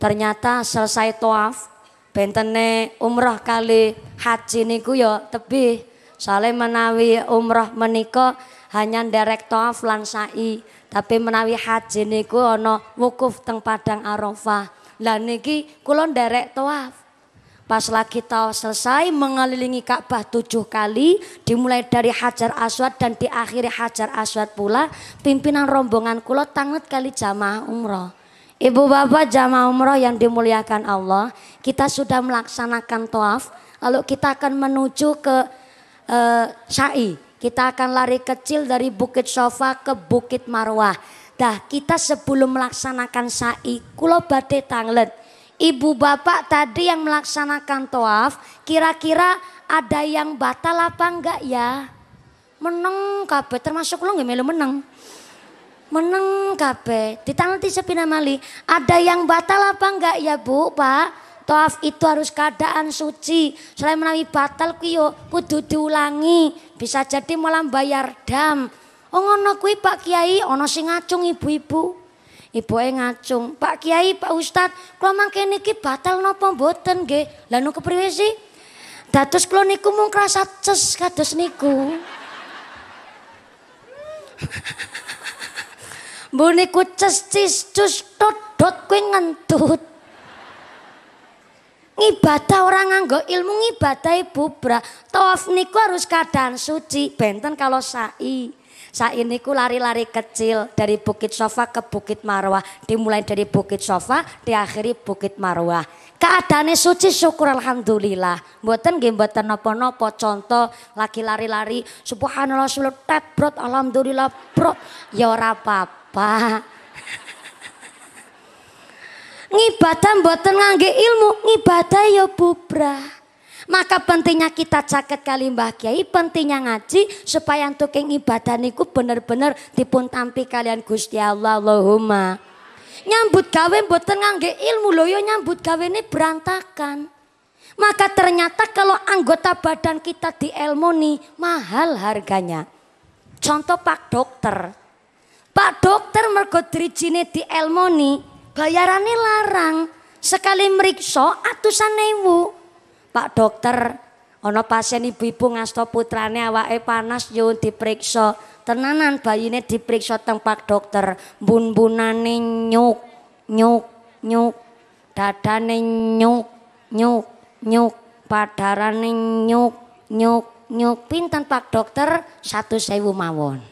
Ternyata selesai toaf bentene umroh kali haji niku yo ya tebih. Soale menawi umroh meniko hanya derek toaf lansai tapi menawi haji niku ono wukuf teng Padang Arafah. Lah niki kulon derek toaf Pas lagi kita selesai mengelilingi Ka'bah tujuh kali, dimulai dari Hajar Aswad dan diakhiri Hajar Aswad pula, pimpinan rombongan kulo tanget kali jamaah umroh. Ibu bapak jamaah umroh yang dimuliakan Allah, kita sudah melaksanakan toaf, lalu kita akan menuju ke uh, eh, Sa'i. Kita akan lari kecil dari Bukit Sofa ke Bukit Marwah. Dah kita sebelum melaksanakan Sa'i, kulo badai tanglet ibu bapak tadi yang melaksanakan toaf kira-kira ada yang batal apa enggak ya? Meneng kabe, termasuk lo nggak melu meneng. Meneng tangan di sepina mali. Ada yang batal apa enggak ya Bu, Pak? Toaf itu harus keadaan suci. Selain menawi batal kyo, kudu diulangi. Bisa jadi malam bayar dam. Oh ngono kui Pak Kiai, ono sing ngacung ibu-ibu ibuke ngacung, "Pak Kiai, Pak Ustad, kalau mangke niki batal nopo mboten ge, lanu nu kepriwe sih? Dados kula niku mung krasa ces kados niku. Mbok niku ces cis cus tot dot kuwi ngentut. Ngibadah orang nganggo ilmu ngibadahi bubra. Tawaf niku harus keadaan suci, benten kalau sa'i. Saat ini ku lari-lari kecil dari Bukit Sofa ke Bukit Marwah. Dimulai dari Bukit Sofa, diakhiri Bukit Marwah. Keadaannya suci syukur Alhamdulillah. Buatan game buatan nopo-nopo contoh laki lari-lari. Subhanallah sulut tet brot Alhamdulillah brot. Ya ora apa-apa. ngibadah buatan ngangge ilmu, ngibadah ya bubrah. Maka pentingnya kita caket kali Mbah Kiai, pentingnya ngaji supaya untuk ibadah niku bener-bener dipun tampi kalian Gusti Allah Allahumma. Nyambut gawe mboten ngangge ilmu lho ya nyambut gawe ini berantakan. Maka ternyata kalau anggota badan kita di dielmoni mahal harganya. Contoh Pak Dokter. Pak Dokter mergo di dielmoni bayarannya larang. Sekali meriksa atusan ewu. Pak dokter, ono pasien ibu-ibu ngasto putrane awake panas yo diperiksa. Tenanan bayine diperiksa teng Pak dokter, mbun-bunane nyuk nyuk nyuk, dadane nyuk nyuk nyuk, padarane nyuk nyuk nyuk. Pinten Pak dokter? sewu mawon.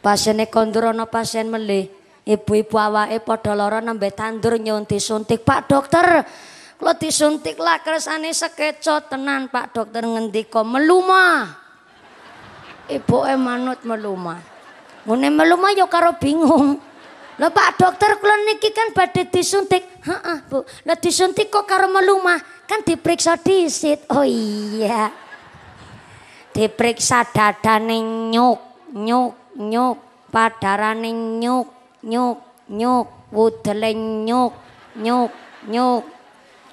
Pasiene kondur ana pasien melih, Ibu-ibu awake padha lara nembe tandur nyunti suntik. Pak dokter, kalau disuntik lah kersane sekeco tenan Pak dokter ngendiko meluma. Ibu manut meluma. Mune meluma yo ya karo bingung. Lo Pak dokter kalau niki kan badai disuntik. Heeh, Bu. Lah disuntik kok karo meluma Kan diperiksa disit. Oh iya. Diperiksa dada nyuk, nyuk, nyuk, padarane nyuk, nyuk, nyuk, wudele nyuk, nyuk, nyuk.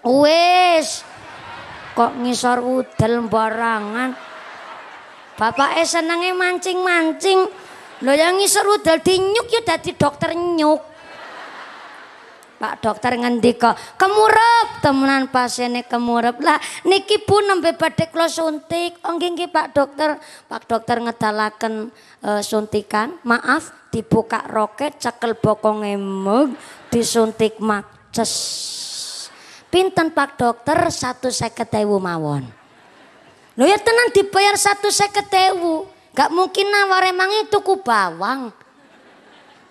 Wis. Kok ngisor udel barangan. esan senenge mancing-mancing. Lo yang ngisor udel dinyuk ya dadi dokter nyuk. Pak dokter ngendika, "Kemurep temenan pasiene kemurep." Lah niki pun nembe badhe lo suntik. Oh nggih Pak dokter. Pak dokter ngedalaken uh, suntikan. Maaf, dibuka roket cekel bokong mug, disuntik maces. Pinten Pak Dokter satu seketewu mawon. Lho ya tenan dibayar satu seketewu. Gak mungkin nawar emangi tuku bawang.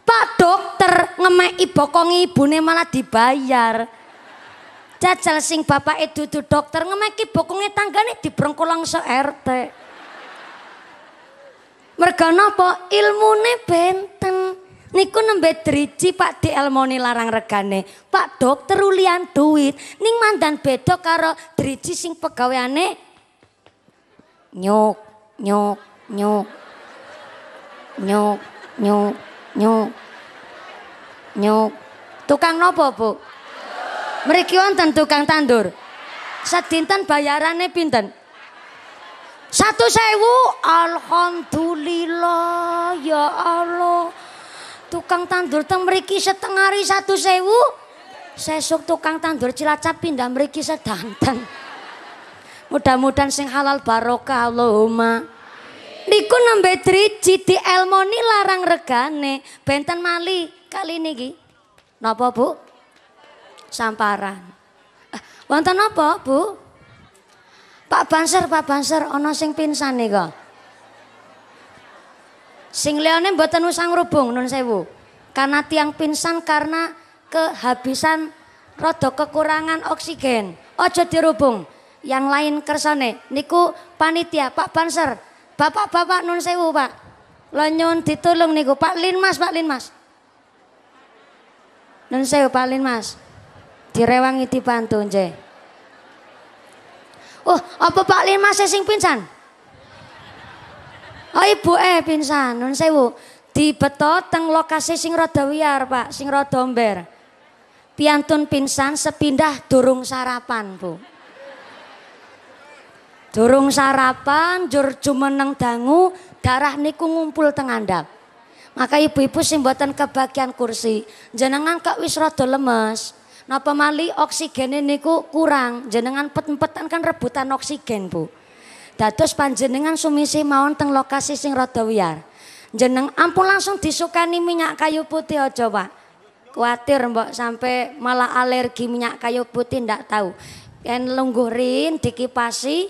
Pak dokter ngemeki bokong ibune malah dibayar. Jajal sing bapak itu tuh dokter ngemek bokonge tanggane di dibrengkolang se RT. Merga napa ilmune benten. Niku nembe driji Pak Di Elmoni larang regane. Pak dokter ulian duit. Ning mandan beda karo driji sing pegaweane. Nyuk, nyuk, nyuk. Nyuk, nyuk, nyuk. Nyuk. Tukang nopo bu? Meriki wonten tukang tandur. Sedinten bayarannya pinten? Satu sewu. Alhamdulillah ya Allah tukang tandur teng mriki setengah hari satu sewu sesuk tukang tandur cilacap pindah mriki sedanten mudah-mudahan sing halal barokah Allahumma niku nambe driji di elmoni larang regane benten mali kali niki napa Bu samparan eh, wonten apa Bu Pak Banser Pak Banser ana sing nih nika Sing leone mboten usang rubung nun sewu. Karena tiang pingsan karena kehabisan rada kekurangan oksigen. Ojo dirubung. Yang lain kersane niku panitia Pak Banser. Bapak-bapak nun sewu, Pak. Lanyun ditolong niku Pak Linmas, Pak Linmas. Nun sewu Pak Linmas. Direwangi dibantu je. Oh, apa Pak Linmas sing pingsan? Oh eh pingsan, nun sewu. Dibeto teng lokasi sing rada wiyar, Pak, sing rada ember. Piantun pingsan sepindah durung sarapan, Bu. Durung sarapan, jur jumeneng dangu, darah niku ngumpul teng andap, Maka ibu-ibu sing mboten kebagian kursi, jenengan kak wis rada lemes. Napa mali oksigen niku kurang, jenengan pet-petan kan rebutan oksigen, Bu. Dados panjenengan sumisi mawon teng lokasi sing rada wiyar. Jeneng ampun langsung disukani minyak kayu putih aja, Pak. Kuatir mbok sampai malah alergi minyak kayu putih ndak tahu. Yen lungguhin dikipasi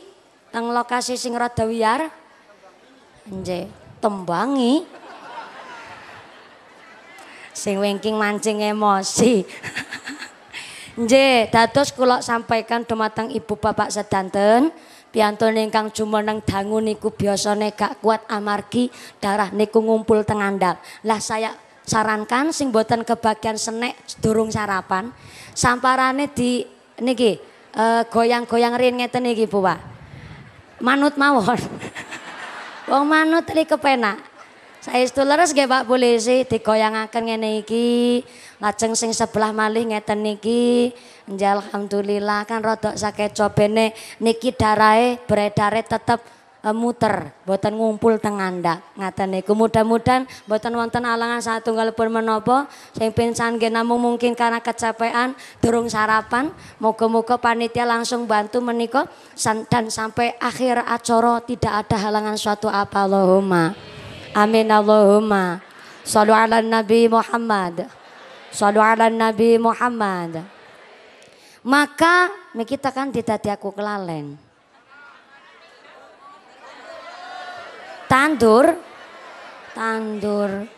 teng lokasi sing rada wiyar. Nggih, tembangi. Sing wingking mancing emosi. (laughs) Nggih, dados kula sampaikan dumateng Ibu Bapak sedanten. Biantun ingkang jumeneng dangu niku biasane gak kuat amargi darah niku ngumpul teng andal. Lah saya sarankan sing boten kebagian senek durung sarapan, samparane di niki uh, goyang-goyang rin ngeten niki Bu Manut mawon. (laughs) Wong manut li kepenak. Saya itu leres gak Pak Polisi yang ngene iki. Lajeng sing sebelah malih ngeten niki. Nja alhamdulillah kan rodok sakeco cobene, niki darai beredare tetep eh, muter, buatan ngumpul tenganda, ngata nih. niku. Mudah-mudahan buatan wonten alangan pun menopo sing pinsan genamu mungkin karena kecapean durung sarapan, moga-moga panitia langsung bantu meniko, dan sampai akhir acoro tidak ada halangan suatu apa Allahumma. Amin Allahumma. Salu ala Nabi Muhammad. Salu ala Nabi Muhammad. Maka kita kan tidak aku kelalen. Tandur, tandur.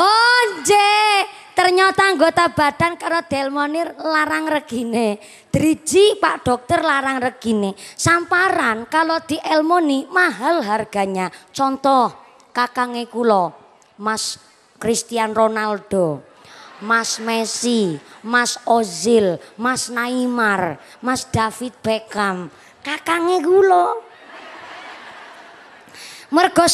Oh, Ternyata anggota badan karo Delmonir larang regine. Driji Pak Dokter larang regine. Samparan kalau di Elmoni mahal harganya. Contoh kakange kula Mas Christian Ronaldo, Mas Messi, Mas Ozil, Mas Neymar, Mas David Beckham, kakange kula. Mergo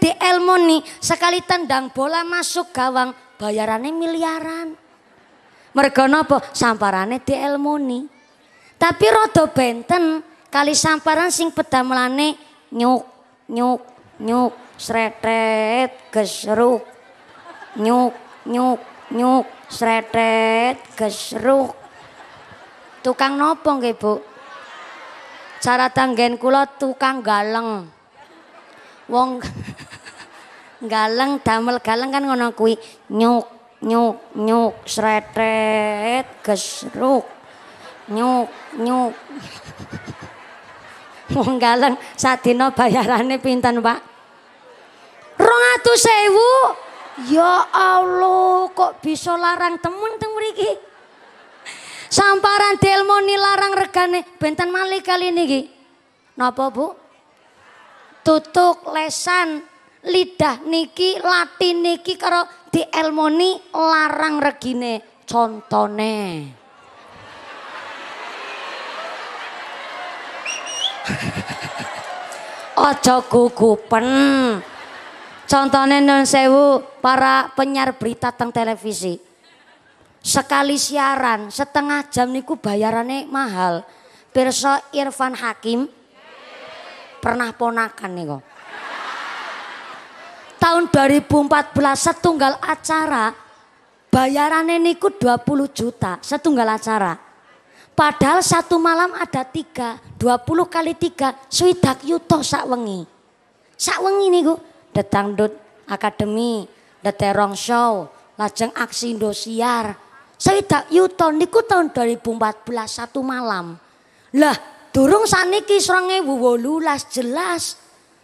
di Elmoni sekali tendang bola masuk gawang bayarannya miliaran. Mergo napa? di Elmoni, Tapi rada benten kali samparan sing pedamelane nyuk nyuk nyuk sretet gesruk nyuk nyuk nyuk sretet gesruk tukang nopong nggih Bu cara tanggen kula tukang galeng wong (laughs) galeng damel galeng kan ngono kuwi nyuk nyuk nyuk sretet gesruk nyuk nyuk (laughs) wong galeng sadina bayarane pinten Pak Rongatu sewu. Ya Allah kok bisa larang temen teng mriki. Samparan delmoni larang regane benten malih kali niki. Napa Bu? Tutuk lesan lidah niki lati niki karo elmoni larang regine contone. (laughs) Aja gugupen. Contohnya non sewu para penyiar berita tentang televisi. Sekali siaran setengah jam niku bayarannya mahal. Perso Irfan Hakim pernah ponakan nih kok Tahun 2014 setunggal acara bayarannya niku 20 juta setunggal acara. Padahal satu malam ada tiga, 20 kali tiga, swidak yuto sak wengi. Sak wengi niku The Dangdut Akademi, The Terong Show, lajeng aksi Indosiar. Saya tak Yuto niku tahun 2014 satu malam. Lah, durung saniki las jelas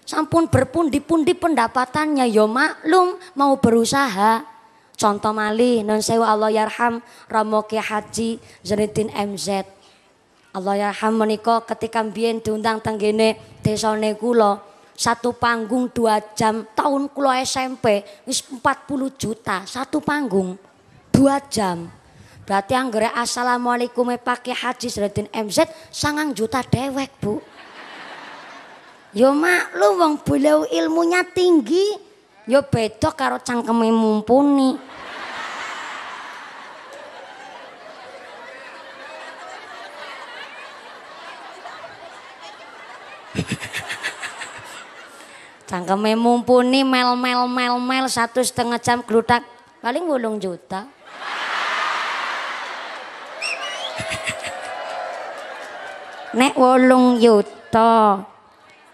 sampun berpundi-pundi pendapatannya yo ya maklum mau berusaha. Contoh mali non sewa Allah yarham Romo Haji Zanitin MZ. Allah yarham menikah ketika mbien diundang tenggene desane negulo satu panggung dua jam tahun kulo SMP wis 40 juta satu panggung dua jam berarti anggere assalamualaikum pakai haji seretin MZ sangang juta dewek bu yo maklum wong beliau ilmunya tinggi yo bedok karo cangkeme mumpuni Cangkeme mumpuni mel mel mel mel satu setengah jam gelutak paling bolong juta. (laughs) Nek wolung juta,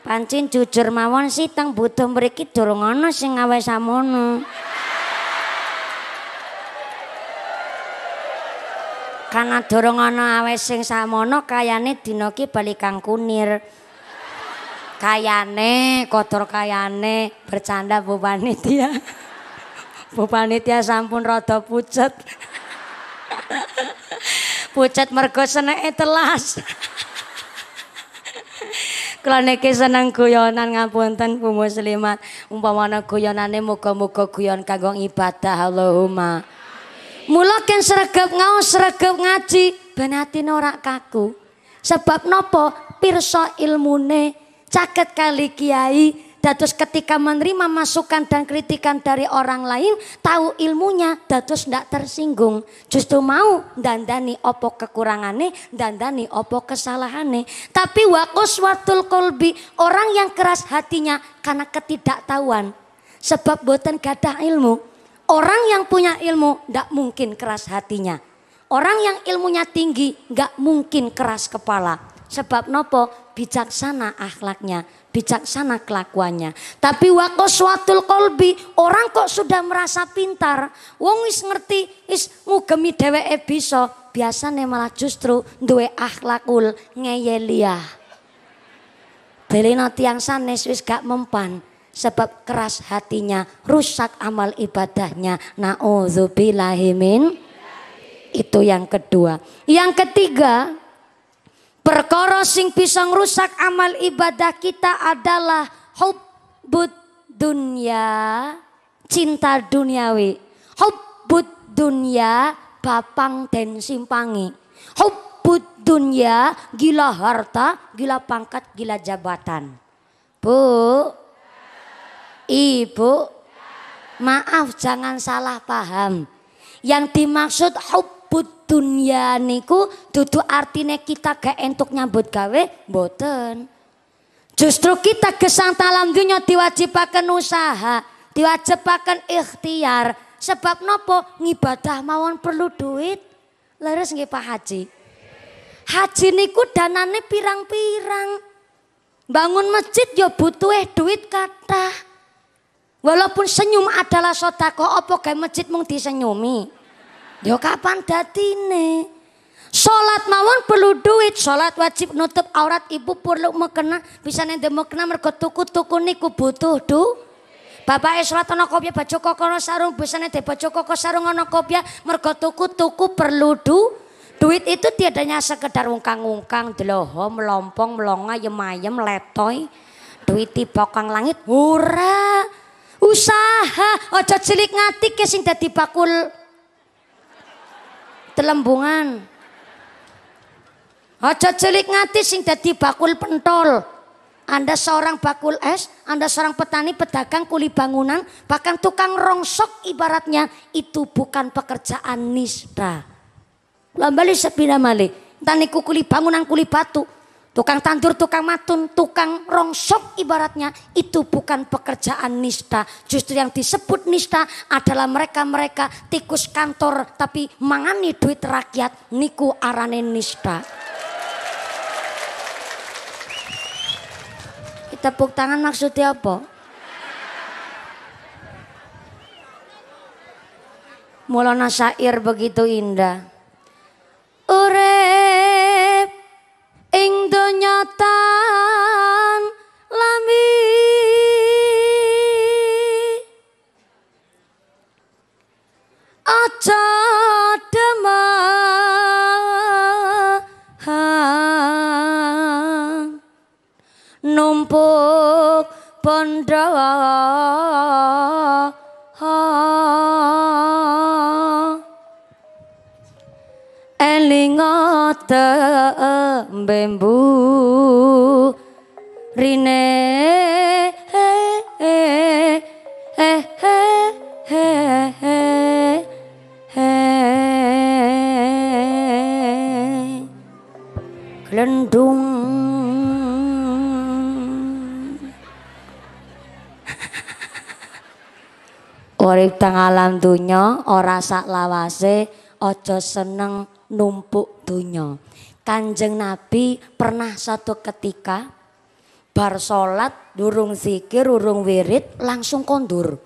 pancin jujur mawon sih teng butuh mriki durung ana sing ngawe samono. Karena durung ono awe sing samono kayane dinoki ki kunir. Kayane, kotor kayane, bercanda Bu Panitia. (laughs) Bu Panitia sampun rada pucet. (laughs) pucet mergo seneke telas. (laughs) Kula niki seneng guyonan ngapunten Bu Muslimat. Umpamane guyonane muga-muga guyon kanggo ibadah Allahumma. Mula ken sregep ngaos sregep ngaji ben atine ora kaku. Sebab nopo pirsa ilmune caket kali kiai Datus ketika menerima masukan dan kritikan dari orang lain tahu ilmunya datus tidak tersinggung justru mau dandani opo kekurangannya dandani opo kesalahannya tapi wakus watul kolbi orang yang keras hatinya karena ketidaktahuan sebab boten gadah ilmu orang yang punya ilmu tidak mungkin keras hatinya orang yang ilmunya tinggi nggak mungkin keras kepala sebab nopo bijaksana akhlaknya, bijaksana kelakuannya. Tapi wako suatul kolbi, orang kok sudah merasa pintar, wong is ngerti, wis ngugemi dewe biasa biasanya malah justru duwe akhlakul ngeyeliah. Belena tiang sanes wis gak mempan sebab keras hatinya, rusak amal ibadahnya. Na'udzubillahimin. Itu yang kedua. Yang ketiga, Perkara sing bisa rusak amal ibadah kita adalah hubbud dunia, cinta duniawi. Hubbud dunia, bapang dan simpangi. Hubbud dunia, gila harta, gila pangkat, gila jabatan. Bu, ibu, maaf jangan salah paham. Yang dimaksud hubbud dunia niku dudu artine kita gak entuk nyambut gawe mboten. Justru kita gesang talam dunia diwajibaken usaha, diwajibaken ikhtiar. Sebab nopo ngibadah mawon perlu duit. Leres nggih Pak Haji. Haji niku danane pirang-pirang. Bangun masjid ya butuh eh duit kata. Walaupun senyum adalah sodako, opo kayak masjid mung disenyumi. Yo kapan datine? Salat mawon perlu duit, sholat wajib nutup aurat ibu perlu mekena, bisa nende mekena mergo tuku-tuku niku butuh duit. Bapak surat ana kopya baca kokono sarung busane de baca koko sarung ana kopya mergo tuku-tuku perlu du duit itu tiadanya sekedar ungkang-ungkang deloho melompong melonga yemayem letoy duit tiba kang langit hura usaha ojo cilik ngati ke sing dadi bakul telembungan. Aja celik ngati sing dadi bakul pentol. Anda seorang bakul es, Anda seorang petani, pedagang, kuli bangunan, bahkan tukang rongsok ibaratnya itu bukan pekerjaan nista. Lambali sepina malik, tani kuli bangunan, kuli batu, Tukang tandur, tukang matun, tukang rongsok ibaratnya itu bukan pekerjaan nista. Justru yang disebut nista adalah mereka-mereka tikus kantor tapi mangani duit rakyat niku arane nista. Kita tepuk tangan maksudnya apa? Mulana syair begitu indah. Ure kenyataan lami. Aja demang numpuk pendawang. Elinga tembembu Rine He he he he he Glendung Urip teng alam donya ora sak lawase aja seneng numpuk dunya. Kanjeng Nabi pernah satu ketika bar salat durung zikir durung wirid langsung kondur.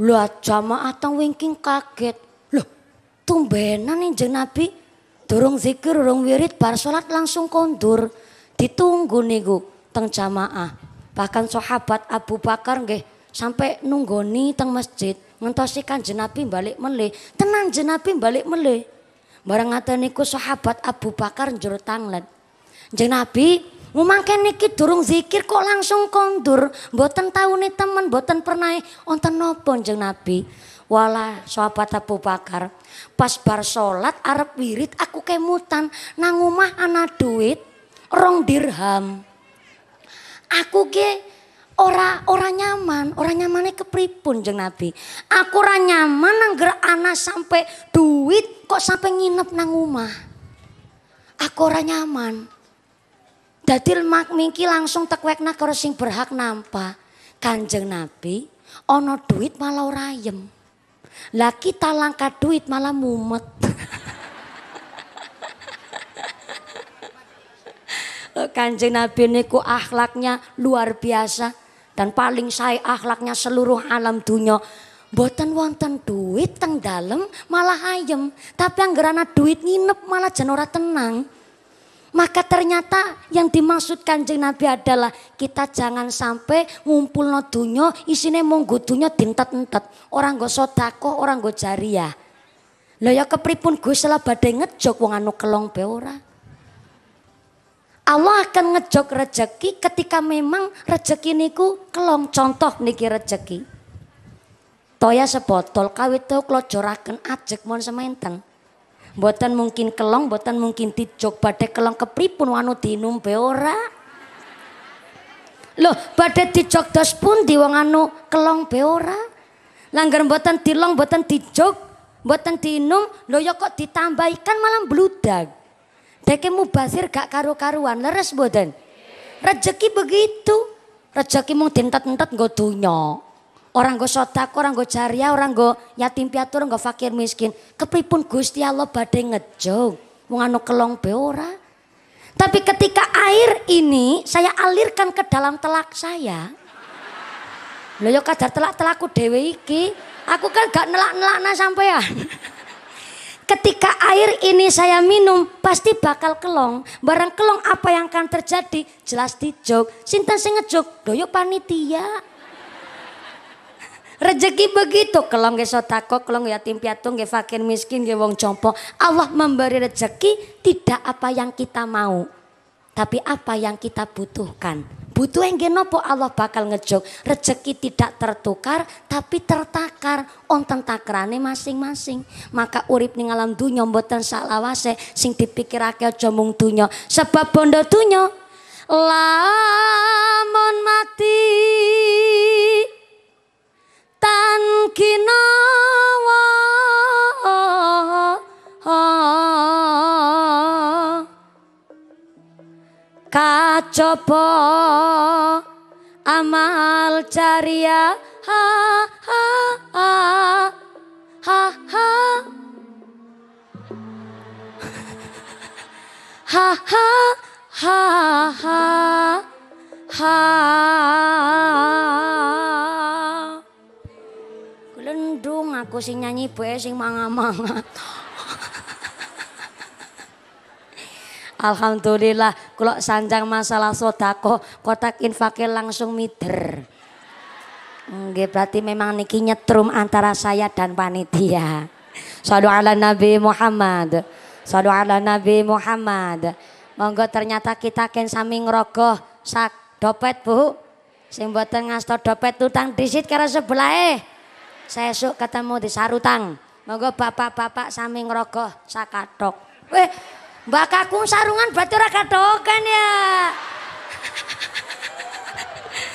Lha jamaah teng wingking kaget. Loh, tumbenan njeneng Nabi durung zikir durung wirid bar salat langsung kondur. Ditunggu niku teng jamaah. Bahkan sahabat Abu Bakar nggih sampai nunggoni teng masjid ngentosi kanjeng Nabi balik melih. Tenan Nabi balik meleh. Barang ngaten niku sahabat Abu Bakar njero tanglet. Jeng Nabi Mumangke niki durung zikir kok langsung kondur, mboten taune temen, mboten pernah wonten napa jeng Nabi. Wala sahabat Abu Bakar, pas bar salat arep wirid aku kemutan nang omah ana duit rong dirham. Aku ki ora ora nyaman, ora nyamane kepripun jeng Nabi. Aku ora nyaman nang ana sampai duit kok sampai nginep nang rumah. Aku ora nyaman. Dadi mak mingki langsung tekwekna karo sing berhak nampa. Kanjeng Nabi Ono duit malah ora ayem. Lah kita langka duit malah mumet. (laughs) Kanjeng Nabi niku akhlaknya luar biasa dan paling saya akhlaknya seluruh alam dunia boten wonten duit teng dalem malah ayem tapi yang gerana duit nginep malah jenora tenang maka ternyata yang dimaksudkan kanjeng Nabi adalah kita jangan sampai ngumpul no dunia, isine monggo dunya dintet-entet. Orang go sodako, orang go jariah. Lo ya kepripun gue lah badhe ngejok wong anu kelong be ora. Allah akan ngejok rezeki ketika memang rezeki niku kelong contoh niki rezeki. Toya sebotol kawit tau klojoraken ajek mon sementeng. Buatan mungkin kelong, buatan mungkin dijok badai kelong kepripun wanu tinum beora. Loh, badai dijok dos pun diwang anu kelong beora. Langgar buatan dilong, buatan dijok, buatan dinum, loh ya kok ditambahkan malam bludak. Deke mubazir gak karu-karuan leres boden. Rezeki begitu. Rezeki mung dientet-entet gak dunya. Orang gosot sodak, orang gak jariah, orang go yatim piatu, orang gak fakir miskin. Kepripun Gusti Allah badai ngejog. Wong anu kelong beora. Tapi ketika air ini saya alirkan ke dalam telak saya. loyo kadar telak-telakku dewi iki. Aku kan gak nelak-nelakna ya ketika air ini saya minum pasti bakal kelong. Barang kelong apa yang akan terjadi? Jelas dijog. Sinten sing ngejog? Doyok panitia. Rezeki begitu, kelong ge sotako, kelong yatim piatu, ge fakir miskin, ge wong jompo. Allah memberi rezeki tidak apa yang kita mau, tapi apa yang kita butuhkan. Butuh yang nopo Allah bakal ngejog. Rezeki tidak tertukar tapi tertakar onten takrane masing-masing. Maka urip ning alam dunya mboten saklawase sing dipikirake aja mung dunya. Sebab bondo dunya lamun mati tan kinawa. kacopo amal caria ha ha ha ha ha ha ha ha aku sing nyanyi bae sing manga Alhamdulillah kalau sanjang masalah sodako kotak infaknya langsung meter. Enggak berarti memang niki nyetrum antara saya dan panitia. Sallu ala Nabi Muhammad. Sallu ala Nabi Muhammad. Monggo ternyata kita ken saming rokok sak dopet Bu. Sing tengah ngasto dopet utang disit eh. Saya suka ketemu di sarutang. Monggo bapak-bapak saming ngrogoh sakatok. Weh Mbak Kakung sarungan berarti ora katokan ya.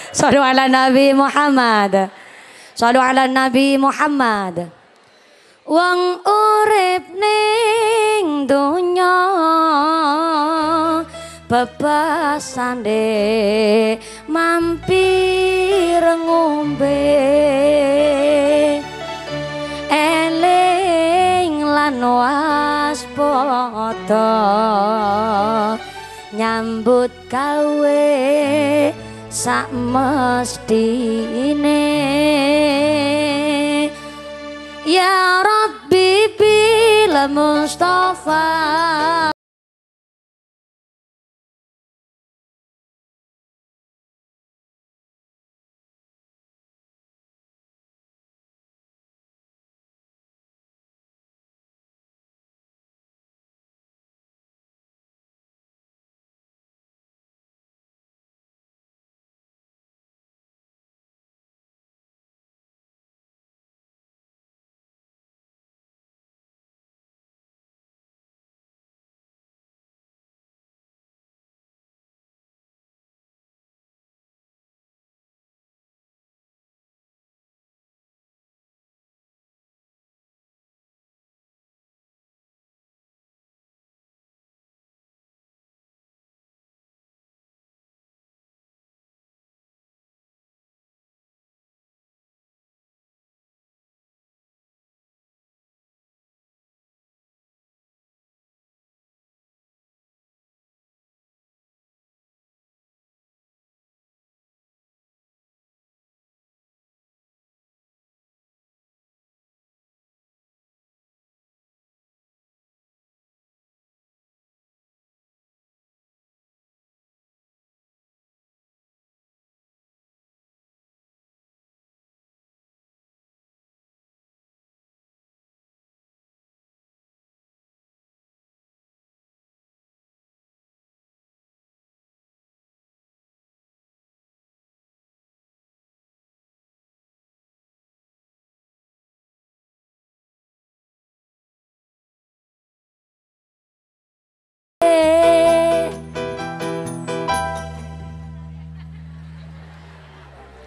Sallu ala Nabi Muhammad. Sallu ala Nabi Muhammad. Wong urip ning donya de mampir ngombe. Eh waspada nyambut gawe sakmestine ya rabbi bila mustofa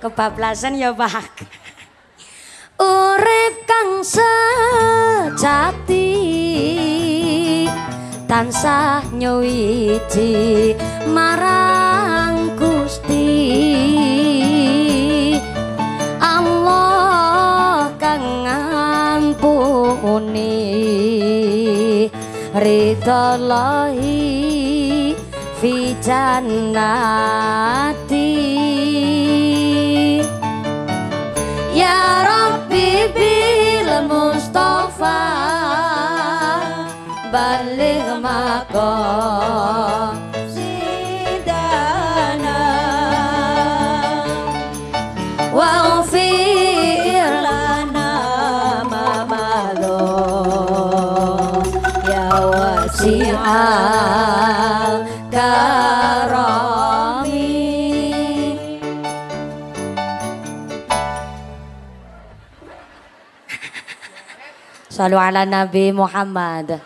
kebablasan ya Pak. Urip kang sejati tansah nyuwiji marang Gusti Allah kang ampuni ridho lahi fijanat balik makom sidana wa lana mamalo ya wasia karami Salu ala Nabi Muhammad.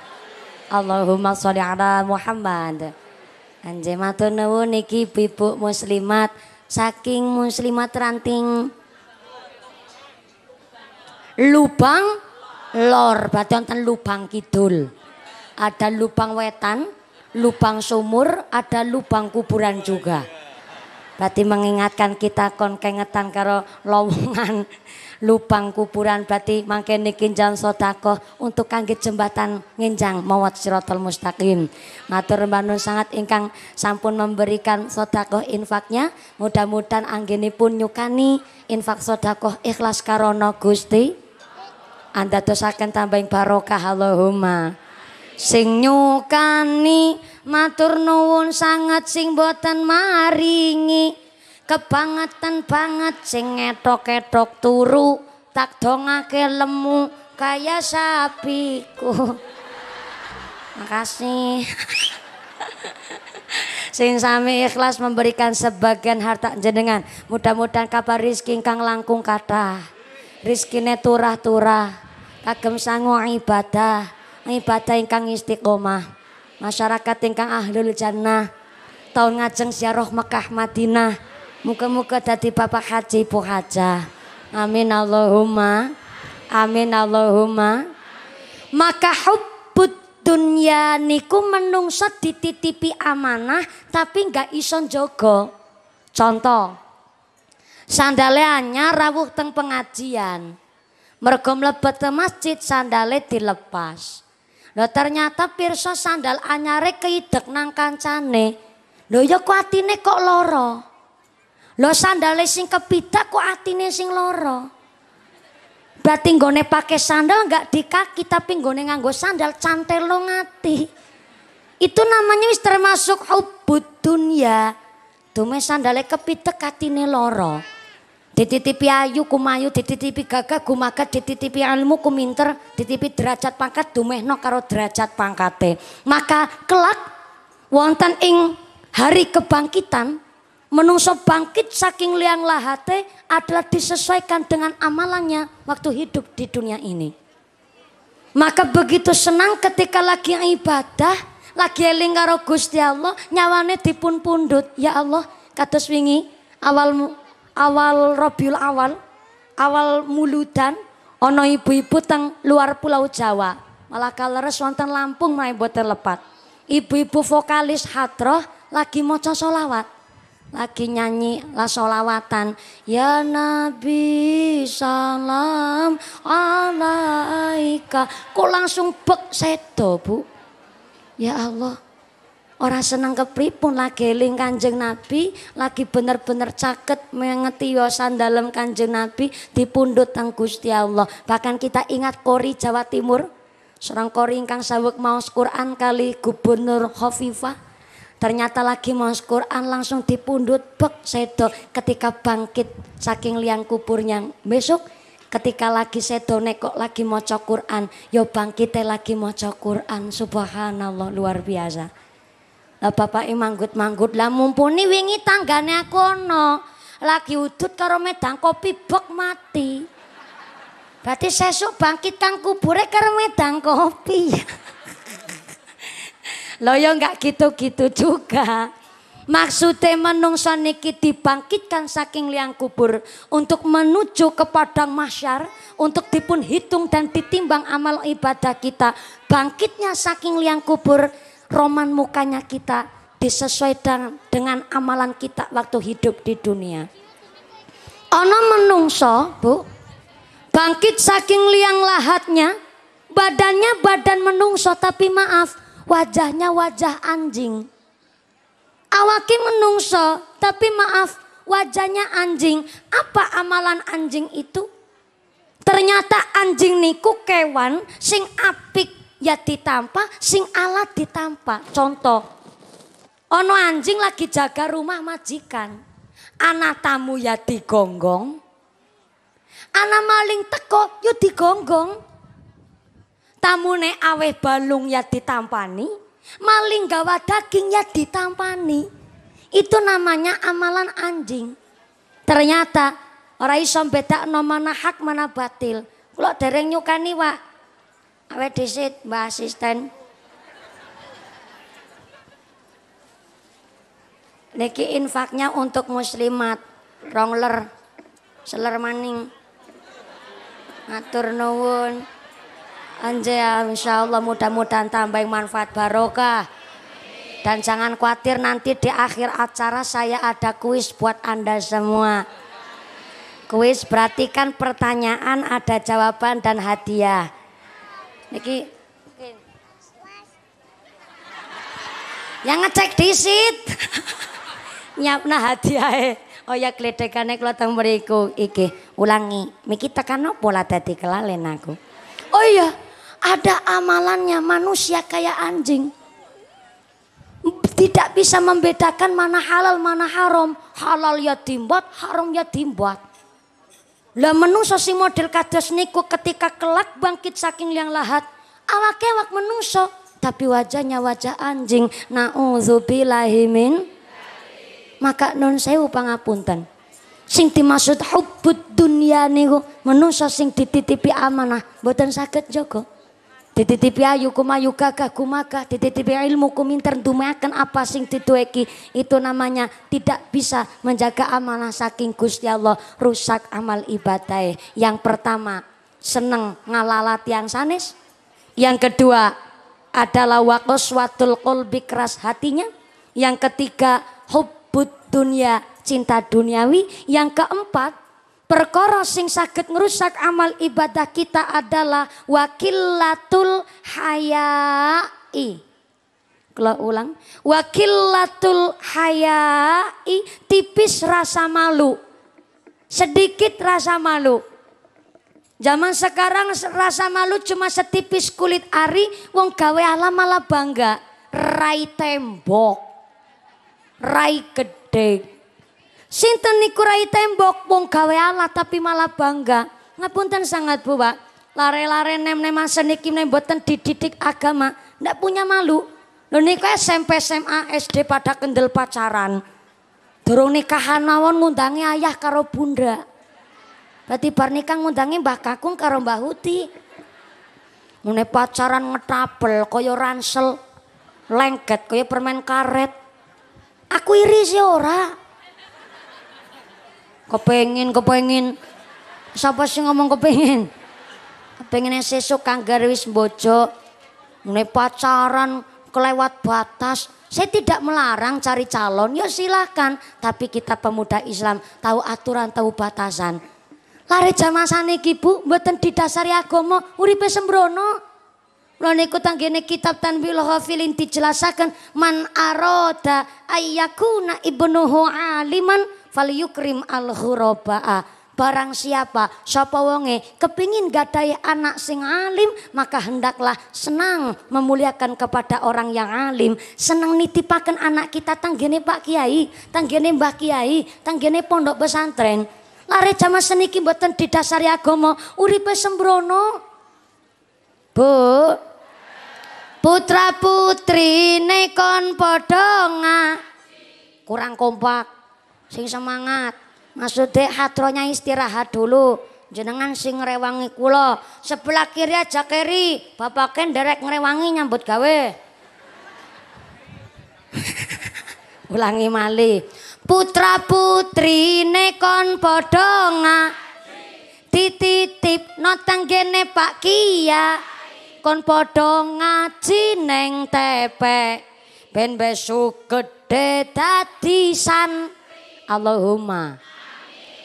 Allahumma sholli ala Muhammad. Anje matur nuwun niki ibu muslimat saking muslimat ranting lubang lor berarti wonten lubang kidul. Ada lubang wetan, lubang sumur, ada lubang kuburan juga. Berarti mengingatkan kita kon kengetan karo lowongan lubang kuburan berarti mangke niki jang sedekah untuk kangge jembatan nginjang mawat sirotol mustaqim. Matur manun sangat ingkang sampun memberikan sedekah infaknya, mudah-mudahan pun nyukani infak sedekah ikhlas karono Gusti. Anda dosaken tambahin barokah Allahumma. sing nyukani matur nuwun sangat sing boten maringi kebangetan banget sing ngetok-etok turu tak dongake lemu kaya sapiku (laughs) makasih (laughs) sing sami ikhlas memberikan sebagian harta jenengan mudah-mudahan kabar rizki kang langkung kata rizkine turah-turah kagem sangu ibadah ibadah ingkang istiqomah masyarakat ingkang ahlul jannah tahun ngajeng siaroh Mekah Madinah Muka-muka tadi Bapak Haji Ibu Haja. Amin Allahumma. Amin Allahumma. Maka hubbud dunia niku menungsa dititipi amanah tapi nggak ison jogo. Contoh. Sandale anyar rawuh teng pengajian. Mergo mlebet masjid sandale dilepas. Loh ternyata pirsa sandal anyare keidek nang kancane. Loh ya kuatine kok loro. Lo sandale sing kebidak kok atine sing loro. Berarti nggone pakai sandal nggak di kaki tapi nggone nganggo sandal cantel lo ngati. Itu namanya wis termasuk hubud dunia. Dume sandale kepitek atine loro. Dititipi ayu kumayu, dititipi gagah gumagat, dititipi ilmu kuminter, dititipi derajat pangkat dumehno karo derajat pangkate. Maka kelak wonten ing hari kebangkitan Menungso bangkit saking liang lahate adalah disesuaikan dengan amalannya waktu hidup di dunia ini. Maka begitu senang ketika lagi ibadah, lagi eling Gusti Allah, nyawane dipun pundut. Ya Allah, kata swingi, awal awal Robiul Awal, awal muludan ono ibu-ibu teng luar Pulau Jawa. Malah kaleres wonten Lampung main boten lepat. Ibu-ibu vokalis hadroh lagi moco solawat lagi nyanyi la solawatan ya nabi salam alaika kok langsung bek sedo bu ya Allah Orang senang kepripun lagi ling kanjeng Nabi, lagi bener-bener caket yosan dalam kanjeng Nabi dipundut tang Gusti Allah. Bahkan kita ingat Kori Jawa Timur, seorang Kori ingkang sawek mau Quran kali Gubernur Khofifah Ternyata lagi mau Quran langsung dipundut bek sedo ketika bangkit saking liang kuburnya. Besok ketika lagi sedo nekok lagi mau Quran, yo ya bangkite lagi mau Quran. Subhanallah luar biasa. Lah bapak manggut-manggut lah mumpuni wingi tanggane aku no. Lagi udut karo medang kopi bek mati. Berarti sesuk tang kubure karo medang kopi. (laughs) Loyo nggak gitu-gitu juga. Maksudnya menungso niki dibangkitkan saking liang kubur untuk menuju ke padang masyar untuk dipun hitung dan ditimbang amal ibadah kita. Bangkitnya saking liang kubur roman mukanya kita disesuaikan dengan amalan kita waktu hidup di dunia. Ono menungso, Bu, bangkit saking liang lahatnya, badannya badan menungso tapi maaf wajahnya wajah anjing. Awaki menungso, tapi maaf wajahnya anjing. Apa amalan anjing itu? Ternyata anjing niku kewan sing apik ya ditampa, sing alat ditampa. Contoh, ono anjing lagi jaga rumah majikan. Anak tamu ya digonggong. Anak maling teko yuk digonggong ne aweh balung ya ditampani, maling gawa daging ya ditampani. Itu namanya amalan anjing. Ternyata ora iso no mana hak mana batil. Kalau dereng nyukani wa, aweh disit Mbak asisten. Niki infaknya untuk muslimat. Rongler. Seler maning. ngatur nuwun. Anje insya Allah mudah-mudahan tambah yang manfaat barokah. Dan jangan khawatir nanti di akhir acara saya ada kuis buat Anda semua. Kuis berarti kan pertanyaan ada jawaban dan hadiah. Niki Yang ngecek disit. (laughs) Nyapna hadiah. Oh ya kledekane kula teng mriku iki. Ulangi, miki tekan opo lah dadi kelalen aku. Oh iya, ada amalannya manusia kayak anjing. Tidak bisa membedakan mana halal mana haram. Halal ya timbat, haram ya timbat. Lah menungso si model kados niku ketika kelak bangkit saking liang lahat, awak kewak menungso tapi wajahnya wajah anjing. na'udzubillahimin maka non sewu ngapunten, Sing dimaksud hubbud dunia niku menungso sing dititipi amanah boten sakit joko. Tititipi ayu kuma yukaka kumaka. Tititipi ilmu kuminter dumakan apa sing titueki. Itu namanya tidak bisa menjaga amanah saking Gusti Allah. Rusak amal ibadah. Yang pertama seneng ngalalat yang sanes. Yang kedua adalah wakoswatul kolbi keras hatinya. Yang ketiga hubut dunia cinta duniawi. Yang keempat Perkara sing sakit ngerusak amal ibadah kita adalah wakilatul hayai. Kalau ulang, wakilatul hayai tipis rasa malu. Sedikit rasa malu. Zaman sekarang rasa malu cuma setipis kulit ari, wong gawe alam malah bangga. Rai tembok, rai gede Sinten niku rai tembok wong gawe alat tapi malah bangga. Ngapunten sangat Bu, Pak. Lare-lare nem-nemasen nem iki nem boten dididik agama, ndak punya malu. Lho niku SMP, SMA, SD pada kendel pacaran. Durung nikahan mawon ngundangi ayah karo bunda. Berarti bar nikah ngundangi Mbah Kakung karo Mbah Huti. Mune pacaran ngetabel kaya ransel, lengket kaya permen karet. Aku iri sih ora. Kepengin, kepengin. Siapa sih ngomong kepengin? Kepengin sesuk kanggar wis bojo. Mulai pacaran kelewat batas. Saya tidak melarang cari calon, ya silahkan. Tapi kita pemuda Islam tahu aturan, tahu batasan. Lari zaman saniki bu, mboten didasari agama, uripe sembrono. Lan iku tanggene kitab Tanwil Hafilin dijelasaken man aroda ayyakuna ibnuhu aliman fal yukrim al hurobaa barang siapa sapa wonge kepingin gadai anak sing alim maka hendaklah senang memuliakan kepada orang yang alim senang nitipaken anak kita tanggene Pak Kiai tanggene Mbah Kiai tanggene pondok pesantren lare jaman seniki mboten didasari agama uripe sembrono Bu putra putri nekon podonga kurang kompak sing semangat. Maksudnya hatronya istirahat dulu. Jenengan sing rewangi kulo. Sebelah kiri aja keri. Bapak ken derek rewangi nyambut gawe. (laughs) Ulangi mali. Putra putri nekon podonga. Dititip notang gene pak kia. Kon podonga cineng tepe, Ben gede tadi san. Allahumma.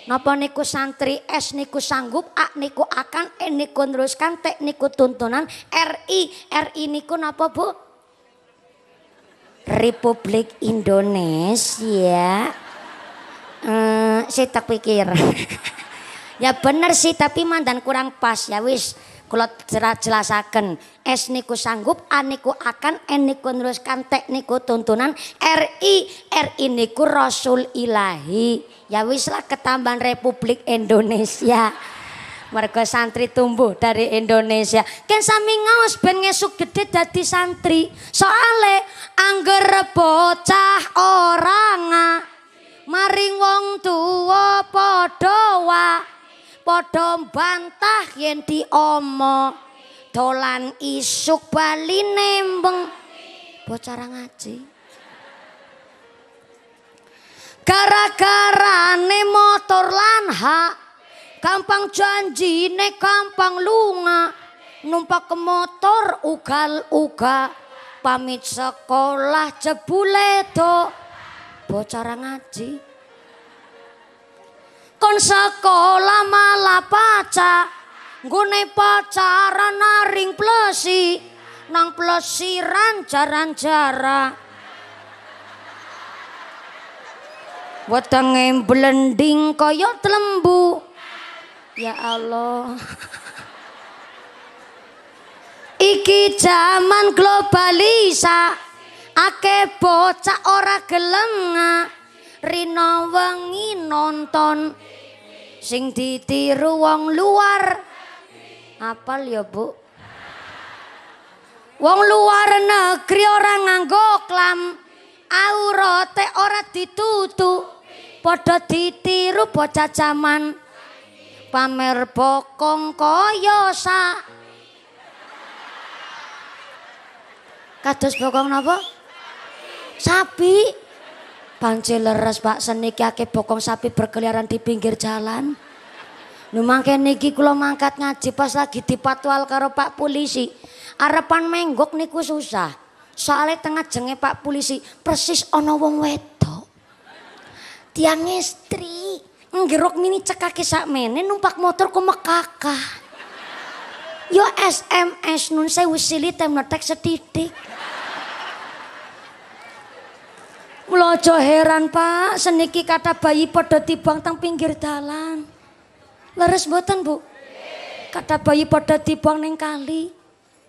Napa niku santri S niku sanggup, A niku akan, E niku neruskan, T niku tuntunan, RI, RI niku napa Bu? Republik Indonesia. Eh, saya tak pikir. (laughs) ya benar sih tapi mandan kurang pas ya wis kula jelasaken S niku sanggup A niku akan N niku neruskan T niku tuntunan RI RI niku Rasul Ilahi ya wislah ketambahan Republik Indonesia mereka santri tumbuh dari Indonesia. Ken sami ngaos ben ngesuk gede dadi santri. Soale angger bocah orang maring wong tua padha wae Podom bantah yen diomong Dolan isuk bali nembeng. Bocah ngaji. Gara-gara ne motor lan hak. Gampang janji ne gampang lunga. Numpak ke motor ugal-uga. Pamit sekolah jebule bocarang aji. ngaji kon sekolah malah paca nggone pacaran naring plesi nang plesiran jaran jara wetenge blending kaya lembu ya Allah iki zaman globalisa ake bocah ora gelengah Rina wengi nonton sing ditiru wong luar. Apal ya, Bu? Wong luar negeri orang nganggo klam. Aurate ora ditutu Padha ditiru bocah jaman. Pamer bokong kaya Kados bokong napa? Sapi. Panci leres Pak Seni ake bokong sapi berkeliaran di pinggir jalan. numangke niki kula mangkat ngaji pas lagi dipatwal karo Pak polisi. Arepan menggok niku susah. Soale tengah jenge Pak polisi persis ono wong wedok. Tiang istri nggerok mini sak menen numpak motor ku mekakah. Yo SMS nun sewu silite meletek sedidik. Kula aja heran, Pak, seniki kata bayi pada tibang tang pinggir dalan. Leres buatan Bu? Kata bayi pada tibang ning kali.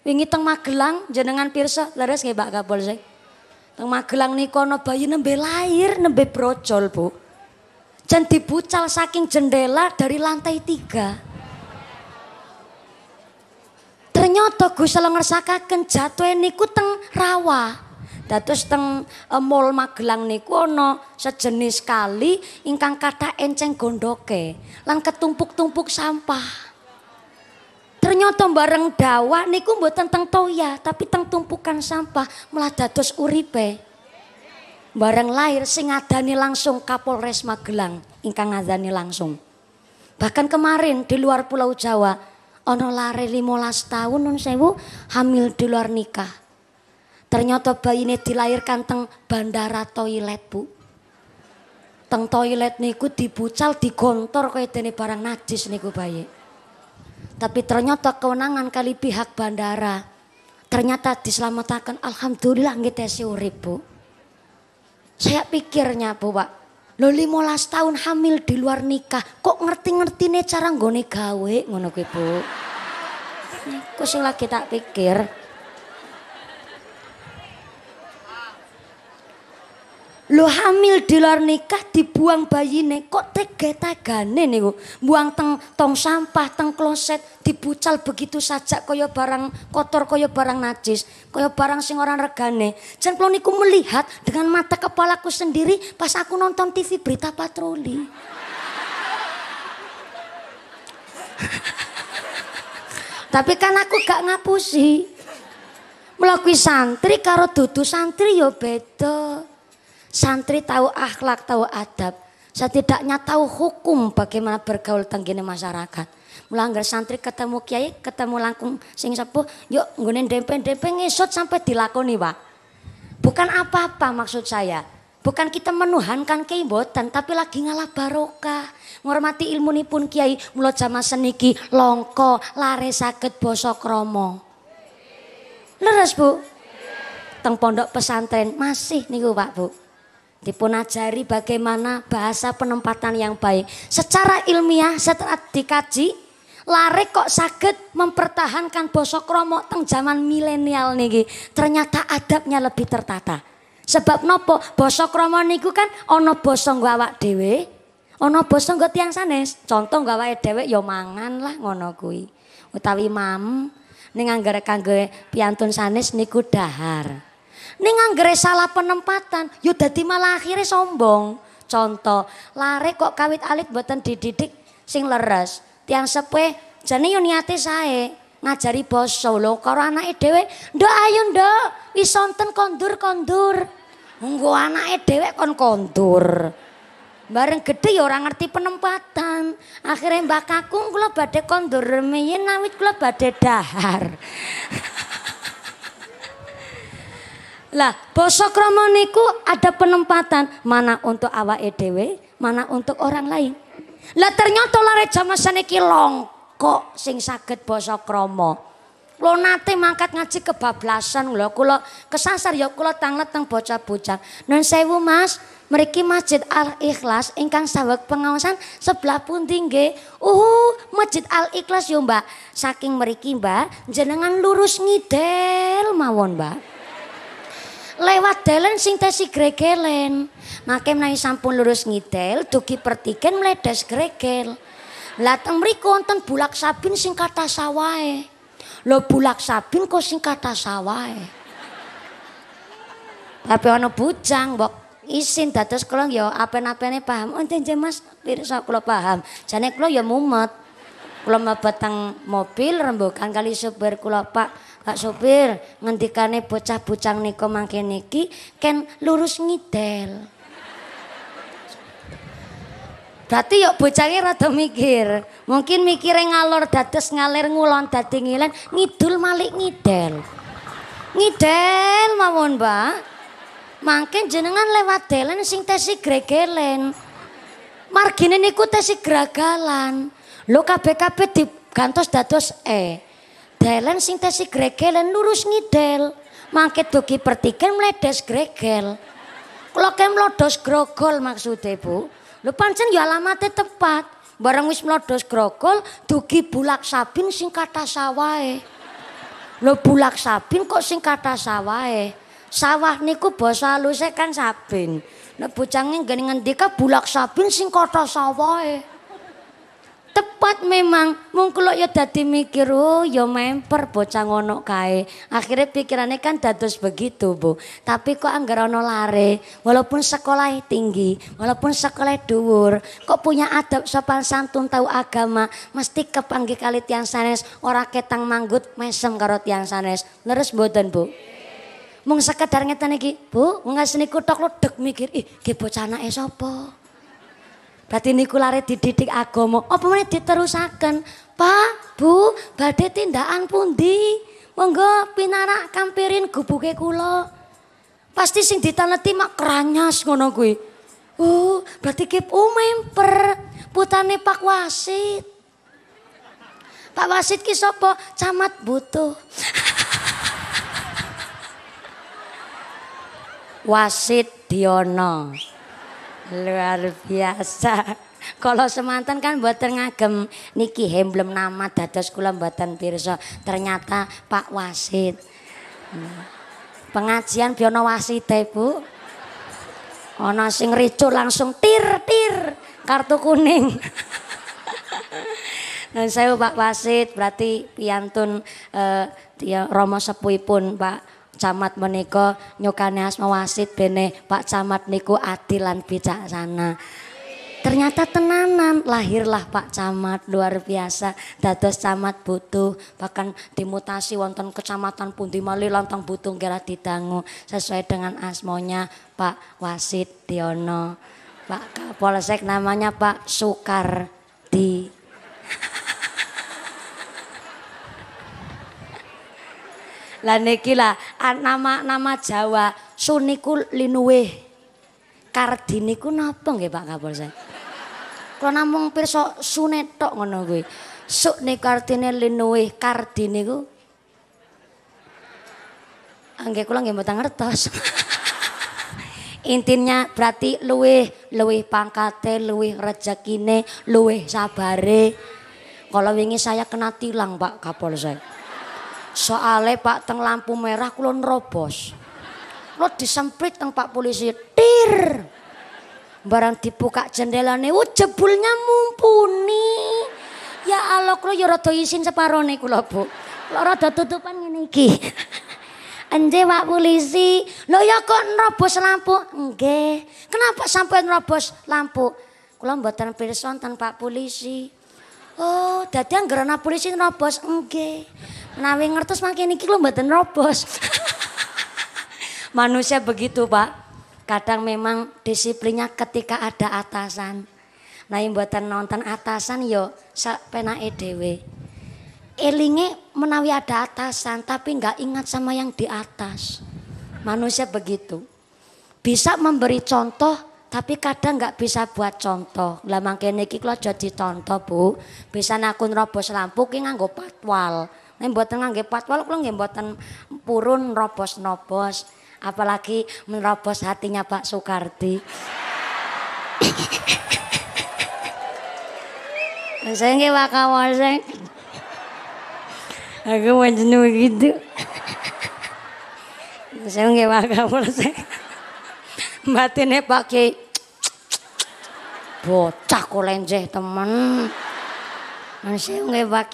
Wingi teng Magelang jenengan pirsa, leres nggih Pak Kapolsek? Teng Magelang niku ana bayi nembe lahir, nembe brocol Bu. Jan dibucal saking jendela dari lantai tiga. Ternyata gue Allah ngersakaken jatuhe niku teng rawa. Dados teng eh, Mall Magelang niku ana sejenis kali ingkang kata enceng gondoke lan ketumpuk-tumpuk sampah. Ternyata bareng dawa niku mboten tentang toya tapi teng tumpukan sampah malah dados uripe. Bareng lahir sing ngadani langsung Kapolres Magelang ingkang ngadani langsung. Bahkan kemarin di luar Pulau Jawa ono lare 15 tahun non sewu hamil di luar nikah. Ternyata bayi ini dilahirkan teng bandara toilet, Bu. Teng toilet niku dibucal, digontor kaya dene barang najis niku bayi. Tapi ternyata kewenangan kali pihak bandara. Ternyata diselamatkan, alhamdulillah nggih tesih Bu. Saya pikirnya, Bu, Pak. Lo 15 tahun hamil di luar nikah, kok ngerti ngerti nih cara nggone gawe ngono gue Bu. Niku lagi tak pikir. Lo hamil di luar nikah dibuang bayine kok tega-tegane nih, Buang teng tong sampah, teng kloset, dibucal begitu saja kaya barang kotor, kaya barang najis, kaya barang sing orang regane. Dan kula niku melihat dengan mata kepalaku sendiri pas aku nonton TV berita patroli. (laughs) Tapi kan aku gak ngapusi. melakui santri karo dudu santri ya beda. Santri tahu akhlak, tahu adab. Setidaknya tahu hukum bagaimana bergaul tenggine masyarakat. Melanggar santri ketemu kiai, ketemu langkung sing sepuh, yuk nggunen dempeng-dempeng ngesot sampai dilakoni, Pak. Bukan apa-apa maksud saya. Bukan kita menuhankan kiai boten, tapi lagi ngalah barokah. menghormati ilmu pun kiai, mulut sama seniki, longko, lare sakit bosok kromo. Leres, Bu? Teng pondok pesantren masih nih bu Pak, Bu. Dipunajari bagaimana bahasa penempatan yang baik. Secara ilmiah setelah dikaji, Lare kok sakit mempertahankan bosok romo teng zaman milenial niki. Ternyata adabnya lebih tertata. Sebab nopo bosok romo niku kan ono bosong awak dewe, ono bosong gua tiang sanes. Contoh gua dewe dewe yo ya mangan lah ngono kui. Utawi mam ning anggere piantun sanes niku dahar. Ning anggere salah penempatan, yo ya dadi malah akhirnya sombong. Contoh, lare kok kawit alit buatan dididik sing leres. Tiang sepe, jane yo niate sae ngajari basa lho karo anake dhewe. Nduk ayo nduk, wis kondur-kondur. Nggo anake dhewe kon kondur. Bareng gede ya ngerti penempatan. Akhirnya mbak kakung kula badhe kondur rumiyin awit kula badhe dahar. (laughs) Lah, basa krama niku ada penempatan mana untuk awake dhewe, mana untuk orang lain. Lah ternyata lare jaman saniki kok sing sakit basa krama. Lo nate mangkat ngaji kebablasan lo kula kesasar ya kula tanglet teng bocah-bocah. Nun sewu Mas, mriki Masjid Al Ikhlas ingkang sawek pengawasan sebelah pun nggih. Uh, Masjid Al Ikhlas yo, Mbak. Saking mriki, Mbak, jenengan lurus ngidel mawon, Mbak lewat dalan sing tesi gregelen. makem menawi sampun lurus ngidel, dugi pertigen meledas gregel. lateng teng mriku wonten bulak sabin sing kata sawae, lo bulak sabin kok sing kata sawae? Tapi ana bujang bok isin dados kula ya apen-apene paham. Oh, enten oh, Mas pirsa kula paham. Jane kula ya mumet. Kula mlebet teng mobil rembukan kali super kula Pak Pak sopir, ngendikane bocah-bocah niko mangke niki ken lurus ngidel. Berarti yuk bocahnya rada mikir. Mungkin mikirnya ngalor dates ngalir ngulon dadi ngilen ngidul malik ngidel. Ngidel mawon, Mbak. Mangke jenengan lewat delen sing tesi gregelen. Margine niku tesi gragalan. lo kabeh-kabeh digantos dados E dalan sing tesi gregelan lurus ngidel. Mangke dugi pertiken meledes gregel. Kula ke mlodos grogol maksude, Bu. Lho pancen jualan ya alamate tepat. Bareng wis mlodos grogol dugi bulak sabin sing kathah sawahe. Lho bulak sabin kok sing kathah sawahe. Sawah niku basa haluse kan sabin. Nek bocange ngene ngendika bulak sabin sing kathah sawahe tepat memang mung kula ya dadi mikir oh ya memper bocah ngono kae akhirnya pikirannya kan dados begitu Bu tapi kok anggar ono lare walaupun sekolah tinggi walaupun sekolah dhuwur kok punya adab sopan santun tahu agama mesti kepanggil kali tiang sanes ora ketang manggut mesem karo tiang sanes leres mboten Bu mung sekedar ngeten iki Bu ngasih niku tok lu dek mikir ih ge bocah anake sapa Berarti niku lare dididik agama. Apa meneh diterusaken? Pak, Bu, badhe tindakan pundi? Monggo pinarak kampirin gubuke kulo, Pasti sing ditaneti mak keranyas ngono kuwi. uh berarti kip umemper uh, putane Pak Wasit. Pak Wasit ki sapa? Camat butuh. (laughs) Wasit Diono. Luar biasa. (laughs) Kalau Semantan kan buatan ngagem niki hemblem nama dados kula buatan pirsa. Ternyata Pak Wasit. Pengajian biono wasite, Bu. Ono sing ricu langsung tir tir kartu kuning. Dan (laughs) saya Pak Wasit berarti piantun dia eh, ya, Romo Sepui pun Pak Camat menika nyukane asma wasit bene Pak Camat niku atilan lan bijaksana. Ternyata tenanan lahirlah Pak Camat luar biasa dados camat butuh bahkan dimutasi wonton kecamatan pundi malih lontong butuh kira didangu sesuai dengan asmonya Pak Wasit Diono Pak Kapolsek namanya Pak Sukardi (laughs) Lah niki lah nama-nama Jawa suniku linuwe. ku napa nggih Pak Kapolsek? kalau namung pirsa sunetok ngono kuwi. Suk niku artine linuwe, kardine ku ah, Nggih kula nggih mboten ngertos. (laughs) Intinya berarti luweh luweh pangkate, luwih rejekine, luweh sabare. Kalau wingi saya kena tilang Pak Kapolsek. Soale Pak teng lampu merah kulo nerobos. lo disemprit teng Pak polisi, tir. Barang dibuka jendelane, oh jebulnya mumpuni. Ya Allah lo ya rada isin separone kulo Bu. lo rada tutupan ini iki. Anje (laughs) Pak polisi, lo ya kok nerobos lampu? enggak, Kenapa sampai nerobos lampu? Kula mboten pirsa Pak polisi. Oh, dadi anggerana polisi nerobos enggak. Nawi ngertos makin iki lo mbak robos. Manusia begitu pak. Kadang memang disiplinnya ketika ada atasan. Nah yang buatan nonton atasan yo sepena edw. Elinge menawi ada atasan tapi nggak ingat sama yang di atas. Manusia begitu. Bisa memberi contoh tapi kadang nggak bisa buat contoh. Lah makin iki kula jadi contoh, Bu. Bisa nakun robos lampu ki nganggo patwal. Nek mboten ngangge patwal kalau gak buatan purun robos-nobos, apalagi menerobos hatinya Pak Soekardi. Saya bakal wakawaseng. Aku wajenu gitu. Saya nggih bakal Batine Pak Kiai bocah kolenjeh temen. Saya nggih Pak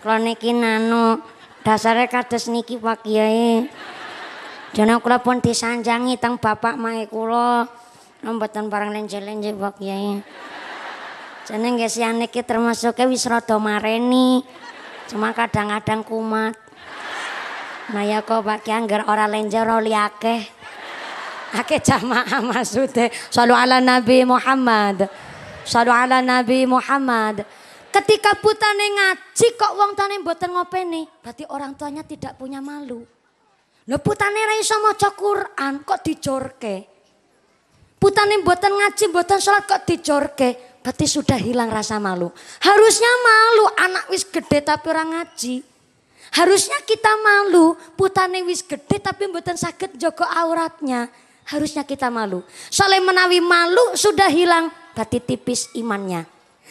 kalau niki nano dasarnya kades niki Pak Kiai. Jangan kula pun disanjangi tang bapak mai kula. nombatan barang lenje-lenje Pak Kiai. Jangan nggih sian niki termasuk wis wisrodo mareni. Cuma kadang-kadang kumat. Nah ya kok Pak Kiai anggar orang lenjer ora akeh. cama jamaah sute. salu ala Nabi Muhammad. salu ala Nabi Muhammad. Ketika putane ngaji kok wong tane mboten ngopeni, berarti orang tuanya tidak punya malu. Lho putane ra iso maca Quran kok dijorke. Putane mboten ngaji, mboten sholat kok dijorke. Berarti sudah hilang rasa malu. Harusnya malu anak wis gede tapi orang ngaji. Harusnya kita malu putane wis gede tapi mboten sakit joko auratnya. Harusnya kita malu. Soalnya menawi malu sudah hilang berarti tipis imannya.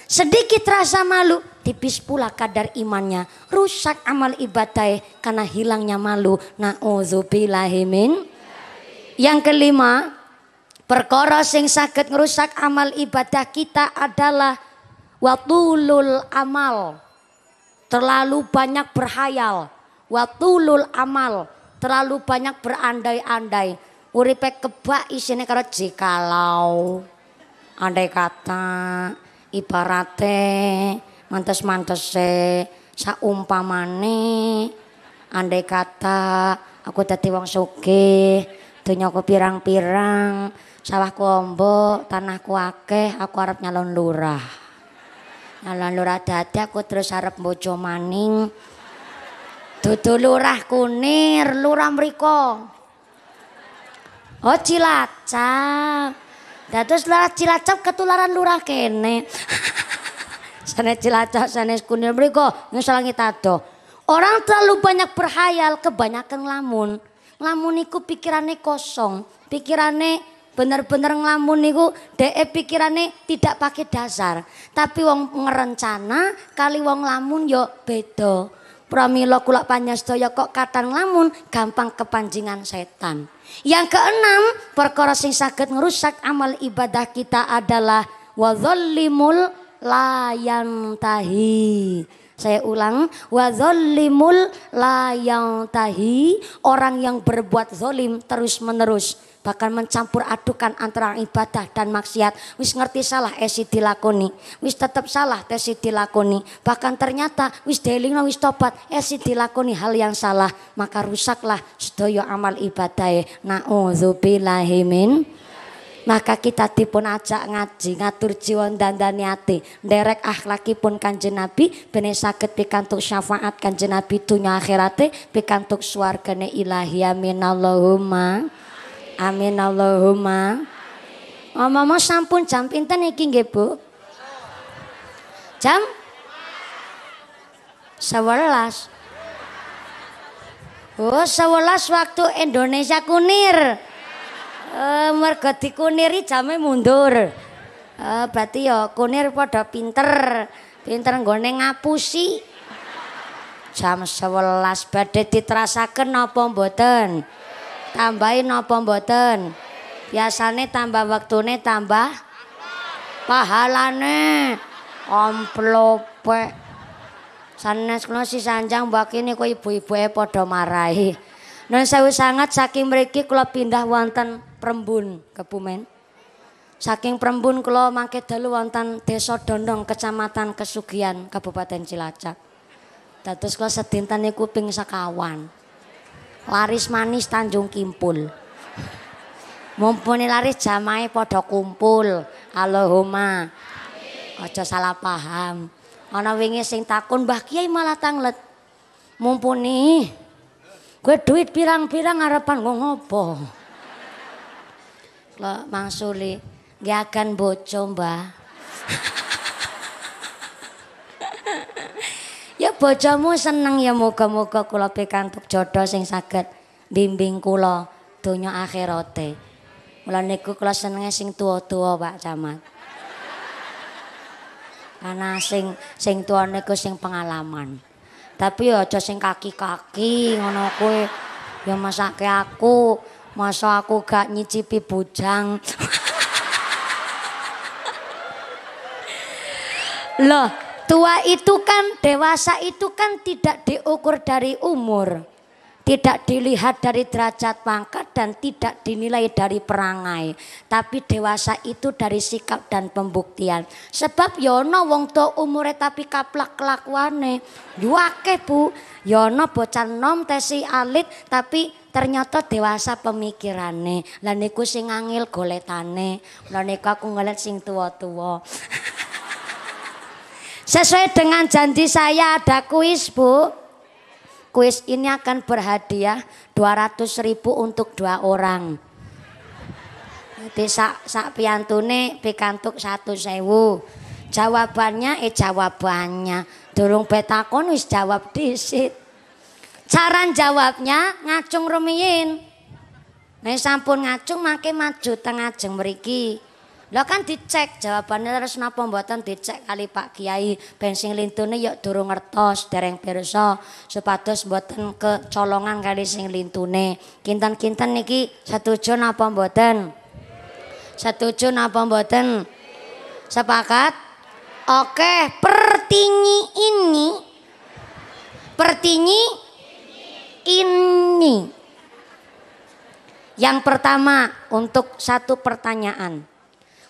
Sedikit rasa malu, tipis pula kadar imannya. Rusak amal ibadah karena hilangnya malu. Na'udzubillahimin. Yang kelima, perkara sing sakit ngerusak amal ibadah kita adalah watulul amal. Terlalu banyak berhayal. Watulul amal. Terlalu banyak berandai-andai. Uripe kebak isinya karo jikalau. Andai kata ibarate mantes-mantese saumpamane andai kata aku tadi wong suke donyaku pirang-pirang sawahku ombo tanahku akeh aku arep nyalon lurah nyalon lurah dadi aku terus arep bojo maning dudu lurah kunir lurah meriko oh cilacap Dados laras Cilacap ketularan lurah kene. (laughs) sanes Cilacap, sanes Kunir mriku ngesalangi tato. Orang terlalu banyak berhayal, kebanyakan ngelamun. Ngelamun niku kosong, pikirannya bener-bener ngelamun niku dhek pikirannya tidak pakai dasar. Tapi wong ngerencana kali wong lamun yo bedo. Pramila kula panyastaya kok katan lamun gampang kepanjingan setan. Yang keenam, perkara sing saged ngerusak amal ibadah kita adalah layan layantahi. Saya ulang, layan layantahi, orang yang berbuat zolim terus menerus bahkan mencampur adukan antara ibadah dan maksiat wis ngerti salah esi eh, dilakoni wis tetap salah tesi dilakoni bahkan ternyata wis deling, wis tobat esi eh, dilakoni hal yang salah maka rusaklah sedaya amal ibadah naudzubillahi min maka kita dipun ajak ngaji ngatur jiwa daniati derek Derek akhlakipun kanjeng Nabi bene saged pikantuk syafaat kan Nabi tunya akhirate pikantuk suargane ilahi amin Allahumma Amin Allahumma. Ngomong-ngomong sampun jam pinten iki nggih, Bu? Jam Sewelas. Oh, sewelas waktu Indonesia kunir. Eh mergo dikuniri jame mundur. Eh berarti ya kunir pada pinter. Pinter nggone ngapusi. Jam sewelas badhe diterasaken napa mboten? Tambahin napa mboten? Biasanya tambah waktunya tambah pahalane omplope Sanes kula si sanjang mbak ini kok ibu ya podo marahi. Nun saya sangat saking mriki klo pindah wonten ke Kebumen. Saking perembun klo mangke dulu wonten Desa Dondong, Kecamatan Kesugihan, Kabupaten Cilacap. Dados kula sedinten niku ping sekawan. Laris manis Tanjung Kimpul. Mumpuni laris jamai padha kumpul. Allahumma. Aja salah paham. Ana wingi sing takon Mbah Kiai malah tanglet. Mumpuni gue duit pirang-pirang harapan gue ngopo. Lo mangsuli, gak akan bocor mbak. (laughs) Ya bojomu seneng ya moga-moga kula pikantuk jodoh sing saged bimbing kula donya akhirate. Mula niku kula senenge sing tuwa-tuwa Pak Camat. Karena sing sing tuwa niku sing pengalaman. Tapi ya aja sing kaki-kaki ngono kuwi ya masake aku, masa aku gak nyicipi bujang. (laughs) Loh, Tua itu kan, dewasa itu kan tidak diukur dari umur. Tidak dilihat dari derajat pangkat dan tidak dinilai dari perangai. Tapi dewasa itu dari sikap dan pembuktian. Sebab yono ya wong tua umure tapi kaplak kelakuane. Yuake ya bu, yono ya bocan nom tesi alit tapi ternyata dewasa pemikirane. Laniku niku sing angil goletane. Lah niku aku ngeliat sing tua-tua. (laughs) Sesuai dengan janji saya ada kuis Bu. Kuis ini akan berhadiah 200 ribu untuk dua orang. Jadi sak, sak piantune pikantuk satu sewu. Jawabannya eh jawabannya. Durung betakon wis jawab disit. Cara jawabnya ngacung rumiin. Nih sampun ngacung makin maju tengah jeng meriki. Lah kan dicek jawabannya terus napa mboten dicek kali Pak Kiai bensin lintune yuk durung ngertos dereng pirsa supados mboten kecolongan kali sing lintune. Kinten-kinten niki setuju napa mboten? Setuju napa mboten? Sepakat? Oke, pertinyi ini pertinyi ini. Yang pertama untuk satu pertanyaan.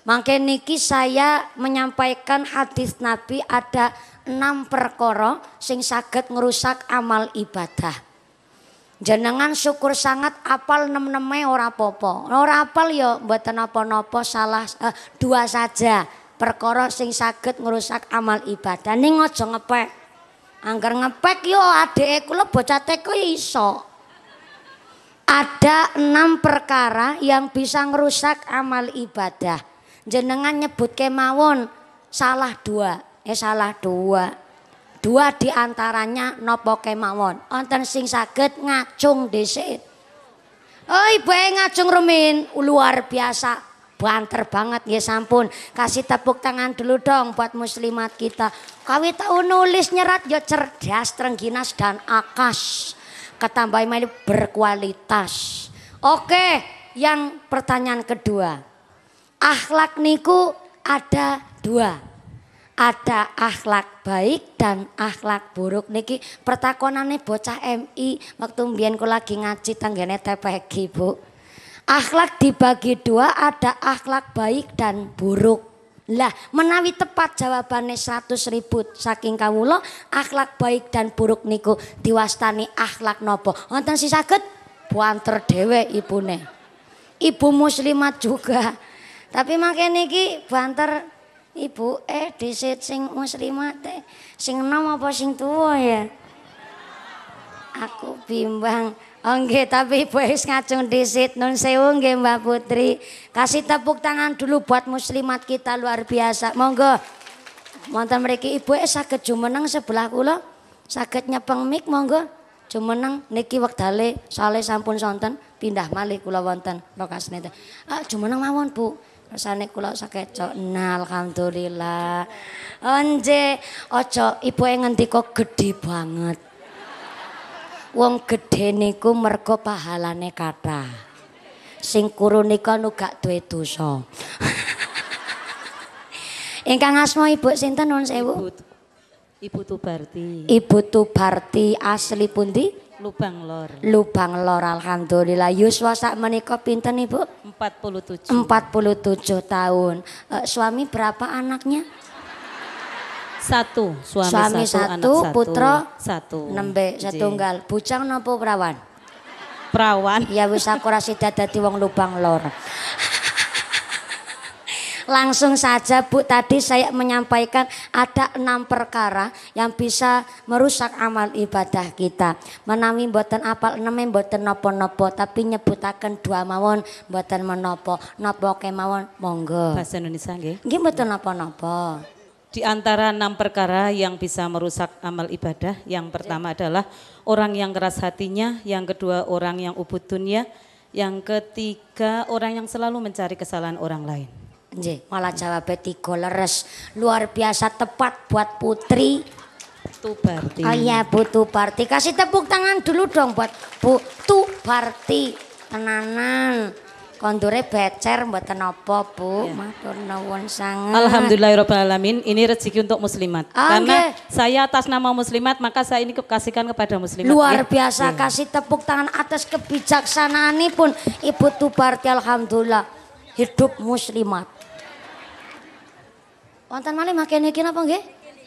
Mangke niki saya menyampaikan hadis Nabi ada enam perkara sing saged ngerusak amal ibadah. Jenengan syukur sangat apal nem-neme ora popo. Ora apal yo ya mboten napa nopo salah eh, dua saja perkara sing saged ngerusak amal ibadah. Ning aja ngepek. Angger ngepek yo adeke kula bocah teko iso. Ada enam perkara yang bisa ngerusak amal ibadah jenengan nyebut kemawon salah dua eh salah dua dua diantaranya nopo kemawon onten sing sakit ngacung dhisik oh ibu ngacung rumin luar biasa banter banget ya sampun kasih tepuk tangan dulu dong buat muslimat kita kawi tahu nulis nyerat ya cerdas terengginas dan akas ketambah berkualitas oke yang pertanyaan kedua Akhlak niku ada dua. Ada akhlak baik dan akhlak buruk niki pertakonane bocah MI waktu mbiyen kula lagi ngaji tanggane TPG Bu. Akhlak dibagi dua ada akhlak baik dan buruk. Lah menawi tepat jawabannya seratus ribu saking lo. akhlak baik dan buruk niku diwastani akhlak nopo. Wonten si sakit puanter ibu ibune. Ibu muslimat juga. Tapi makin niki banter ibu eh disit sing muslimat teh sing enom apa sing tua ya. Aku bimbang. onge oh, tapi ibu ngacung ngajeng disit nun sewu Mbak Putri. Kasih tepuk tangan dulu buat muslimat kita luar biasa. Monggo. Wonten mereka ibu eh saged jumeneng sebelah kulo Saged nyepeng mik monggo. Jumeneng niki wektale sale sampun sonten pindah malih kulo wonten lokasine. Ah jumeneng mawon Bu. Rasane kula sakecok. Nah, alhamdulillah. Onje, ojo ibuke kok gede banget. Wong gede niku mergo pahalane kata Sing kuru nika nu gak duwe dosa. (laughs) Ingkang asma Ibu sinten nuwun sewu? Ibu, Ibu Tubarti. Ibu Tubarti asli pundi? Lubang lor. Lubang lor alhamdulillah. Yuswa sak menika pinten Ibu? 47. 47 tahun. E, suami berapa anaknya? Satu, suami, suami satu, satu, anak putra satu. Nembe setunggal. Bujang napa perawan? Prawan. Ya wis aku rasidah dadi wong lubang lor. Langsung saja Bu, tadi saya menyampaikan ada enam perkara yang bisa merusak amal ibadah kita. Menami boten apal enam boten nopo-nopo, tapi nyebutakan dua mawon buatan menopo. Nopo kemawon monggo. Bahasa Indonesia nggih. Nggih buatan nopo-nopo. Di antara enam perkara yang bisa merusak amal ibadah, yang pertama adalah orang yang keras hatinya, yang kedua orang yang ubud dunia, yang ketiga orang yang selalu mencari kesalahan orang lain. Nggih, malah jawabnya tiga leres. Luar biasa tepat buat Putri. Tu parti. Oh iya, Bu Tu Kasih tepuk tangan dulu dong buat Bu Tu Tenanan. Kondure becer buat tenopo Bu. Ya. sangat. Alhamdulillahirrahmanirrahim. ini rezeki untuk muslimat. Oh, Karena okay. saya atas nama muslimat, maka saya ini kasihkan kepada muslimat. Ya. Luar ya. biasa ya. kasih tepuk tangan atas kebijaksanaan ini pun Ibu Tubarti alhamdulillah. Hidup muslimat. Wonten malih makin niki napa nggih?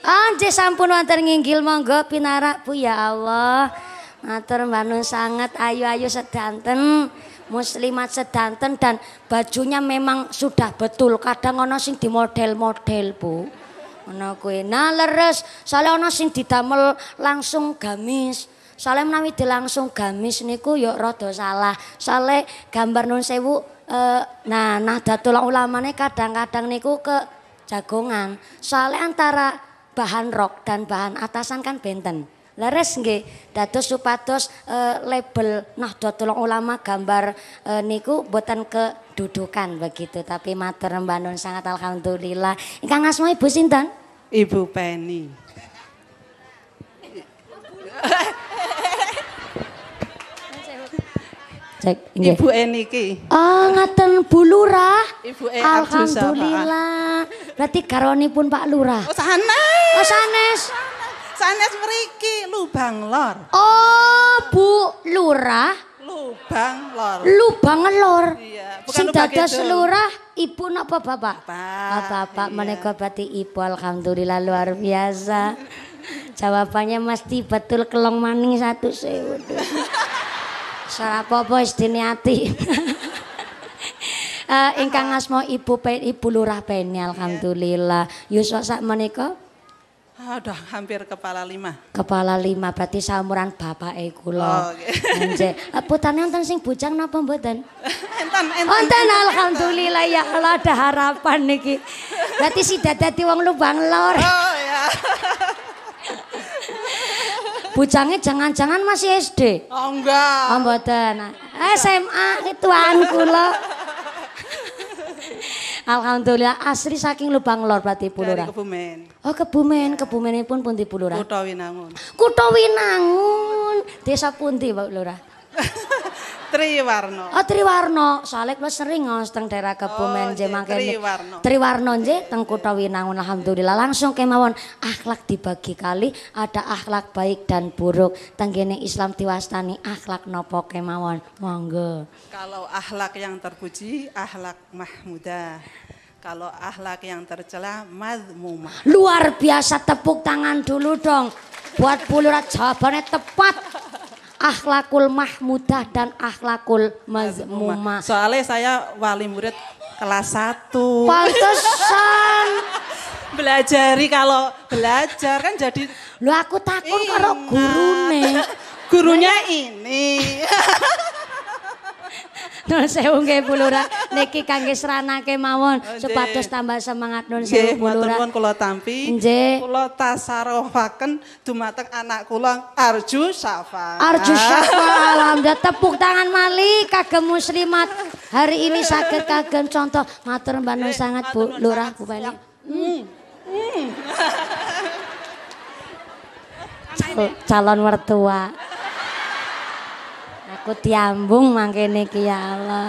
Anje sampun wonten nginggil monggo pinarak Bu ya Allah. Matur manun sangat ayu-ayu sedanten, muslimat sedanten dan bajunya memang sudah betul. Kadang ana sing di model model Bu. Ana kuwi naleres, soalnya ana sing didamel langsung gamis. Soalnya menawi langsung gamis niku ya rada salah. Soalnya gambar nun sewu eh, nah datulah Ulamane kadang-kadang niku ke jagongan. Soalnya antara bahan rok dan bahan atasan kan benten. Leres nggih, dados supados e, label tolong Ulama gambar e, niku buatan kedudukan begitu tapi matur mbanun sangat alhamdulillah. Ingkang asma Ibu sinten? Ibu Penny. (laughs) Cek nggih. Ibu Eni Ki. Oh, ah, ngaten Bu Lurah. Ibu E Alhamdulillah. Berarti karoni pun Pak Lurah. Oh, sanes. Oh, sanes. Sanes mriki lubang lor. Oh, Bu Lurah. lubang lor. Lubang lor. Iya, bukan Sing dados lurah ibu napa bapak? Bapak. Oh, bapak iya. menika berarti ibu alhamdulillah luar biasa. (laughs) Jawabannya mesti betul kelong maning satu sewu. (laughs) Salah apa-apa wis diniati. uh, (laughs) eh, ingkang asma Ibu Pen, Ibu Lurah Peni iya. alhamdulillah. Yuswa sak menika Aduh, hampir kepala lima. Kepala lima, berarti sauran bapak e kula. Oh, okay. Eh, putane wonten sing bujang napa mboten? (laughs) enten, enten. alhamdulillah ya Allah ada harapan niki. Berarti si dadati wong lubang lor. Oh ya. (laughs) bujangnya jangan-jangan masih SD. Oh enggak. Oh mboten. SMA tuan lo. Alhamdulillah asli saking Lubang Lor berarti Pulura. Kebumen. Oh Kebumen, kebumen pun pun di Winangun. Kutawinangun. Kutawinangun, Desa pun di Lurah? Triwarno. Oh Triwarno, soalnya kula sering ngos teng daerah Kebumen oh, jemang mangkene. Triwarno. Triwarno nggih teng kota Winangun alhamdulillah langsung kemawon akhlak dibagi kali ada akhlak baik dan buruk. Tanggine Islam diwastani akhlak nopo kemawon. Monggo. Kalau akhlak yang terpuji akhlak mahmudah. Kalau akhlak yang tercela mazmumah. Luar biasa tepuk tangan dulu dong. Buat pulurat jawabannya tepat akhlakul mahmudah dan akhlakul mazmumah. Soalnya saya wali murid kelas 1. Pantesan. (laughs) Belajari kalau belajar kan jadi Lu aku takut kalau gurune. (laughs) Gurunya ini. (laughs) Nun sewu nggih Bu Lurah. Niki kangge sranake mawon oh, supados tambah semangat nun sewu Bu Lurah. Nggih, kula tampi. Nggih. Kula tasarofaken dumateng anak kula Arju Safa. Arju Safa alhamdulillah tepuk tangan mali kagem muslimat. Hari ini saged kagem contoh matur mbah nun eh, sangat Bu Lurah Bu Bali. Hmm. Hmm. calon mertua aku diambung mangkene ya Allah.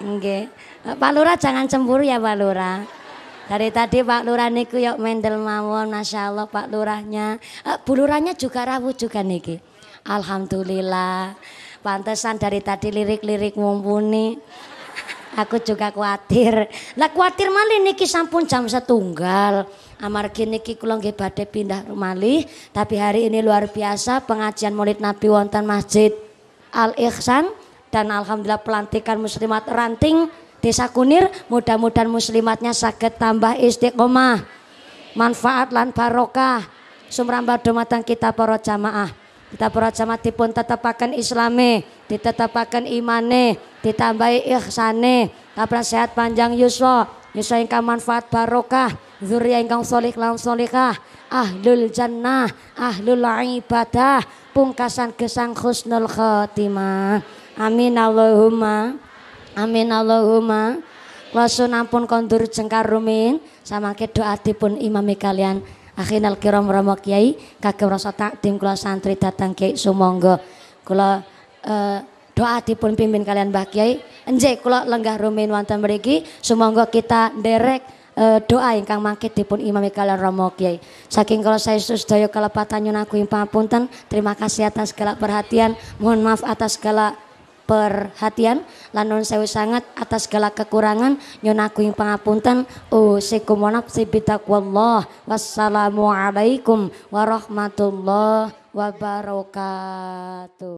Nggih. Pak Lurah jangan cemburu ya Pak Lurah. Dari tadi Pak Lurah niku yuk mendel mawon, masya Allah Pak Lurahnya. Eh, Bu Lurahnya juga rawuh juga niki. Alhamdulillah. Pantesan dari tadi lirik-lirik mumpuni. (laughs) Aku juga khawatir. Lah khawatir malih niki sampun jam setunggal. Amargi niki kula nggih badhe pindah malih, tapi hari ini luar biasa pengajian Maulid Nabi wonten masjid Al Ihsan dan alhamdulillah pelantikan muslimat ranting Desa Kunir mudah-mudahan muslimatnya sakit tambah istiqomah manfaat lan barokah sumrambah dumateng kita para jamaah kita para jamaah dipun tetepaken islame ditetepaken imane ditambahi ihsane kapan sehat panjang yuswa yuswa ingkang manfaat barokah zuriya ingkang solih lan solihah ahlul jannah ahlul ibadah pungkasan gesang husnul khotimah amin Allahumma amin Allahumma Wasun ampun kondur jengkar rumin sama ke doa dipun imami kalian akhinal kiram romo kiai kagem rasa takdim kula santri datang kiai sumangga kula uh, doa dipun pimpin kalian Mbah Kiai. Enjek kula lenggah rumin wonten mriki sumangga kita derek uh, doa ingkang di dipun imami kalian Romo Kiai. Saking kalau saya sedaya kelepatan nyunaku ing terima kasih atas segala perhatian, mohon maaf atas segala perhatian lanun sewu sangat atas segala kekurangan nyun aku ing pangapunten usikum wa nafsi wassalamualaikum warahmatullahi wabarakatuh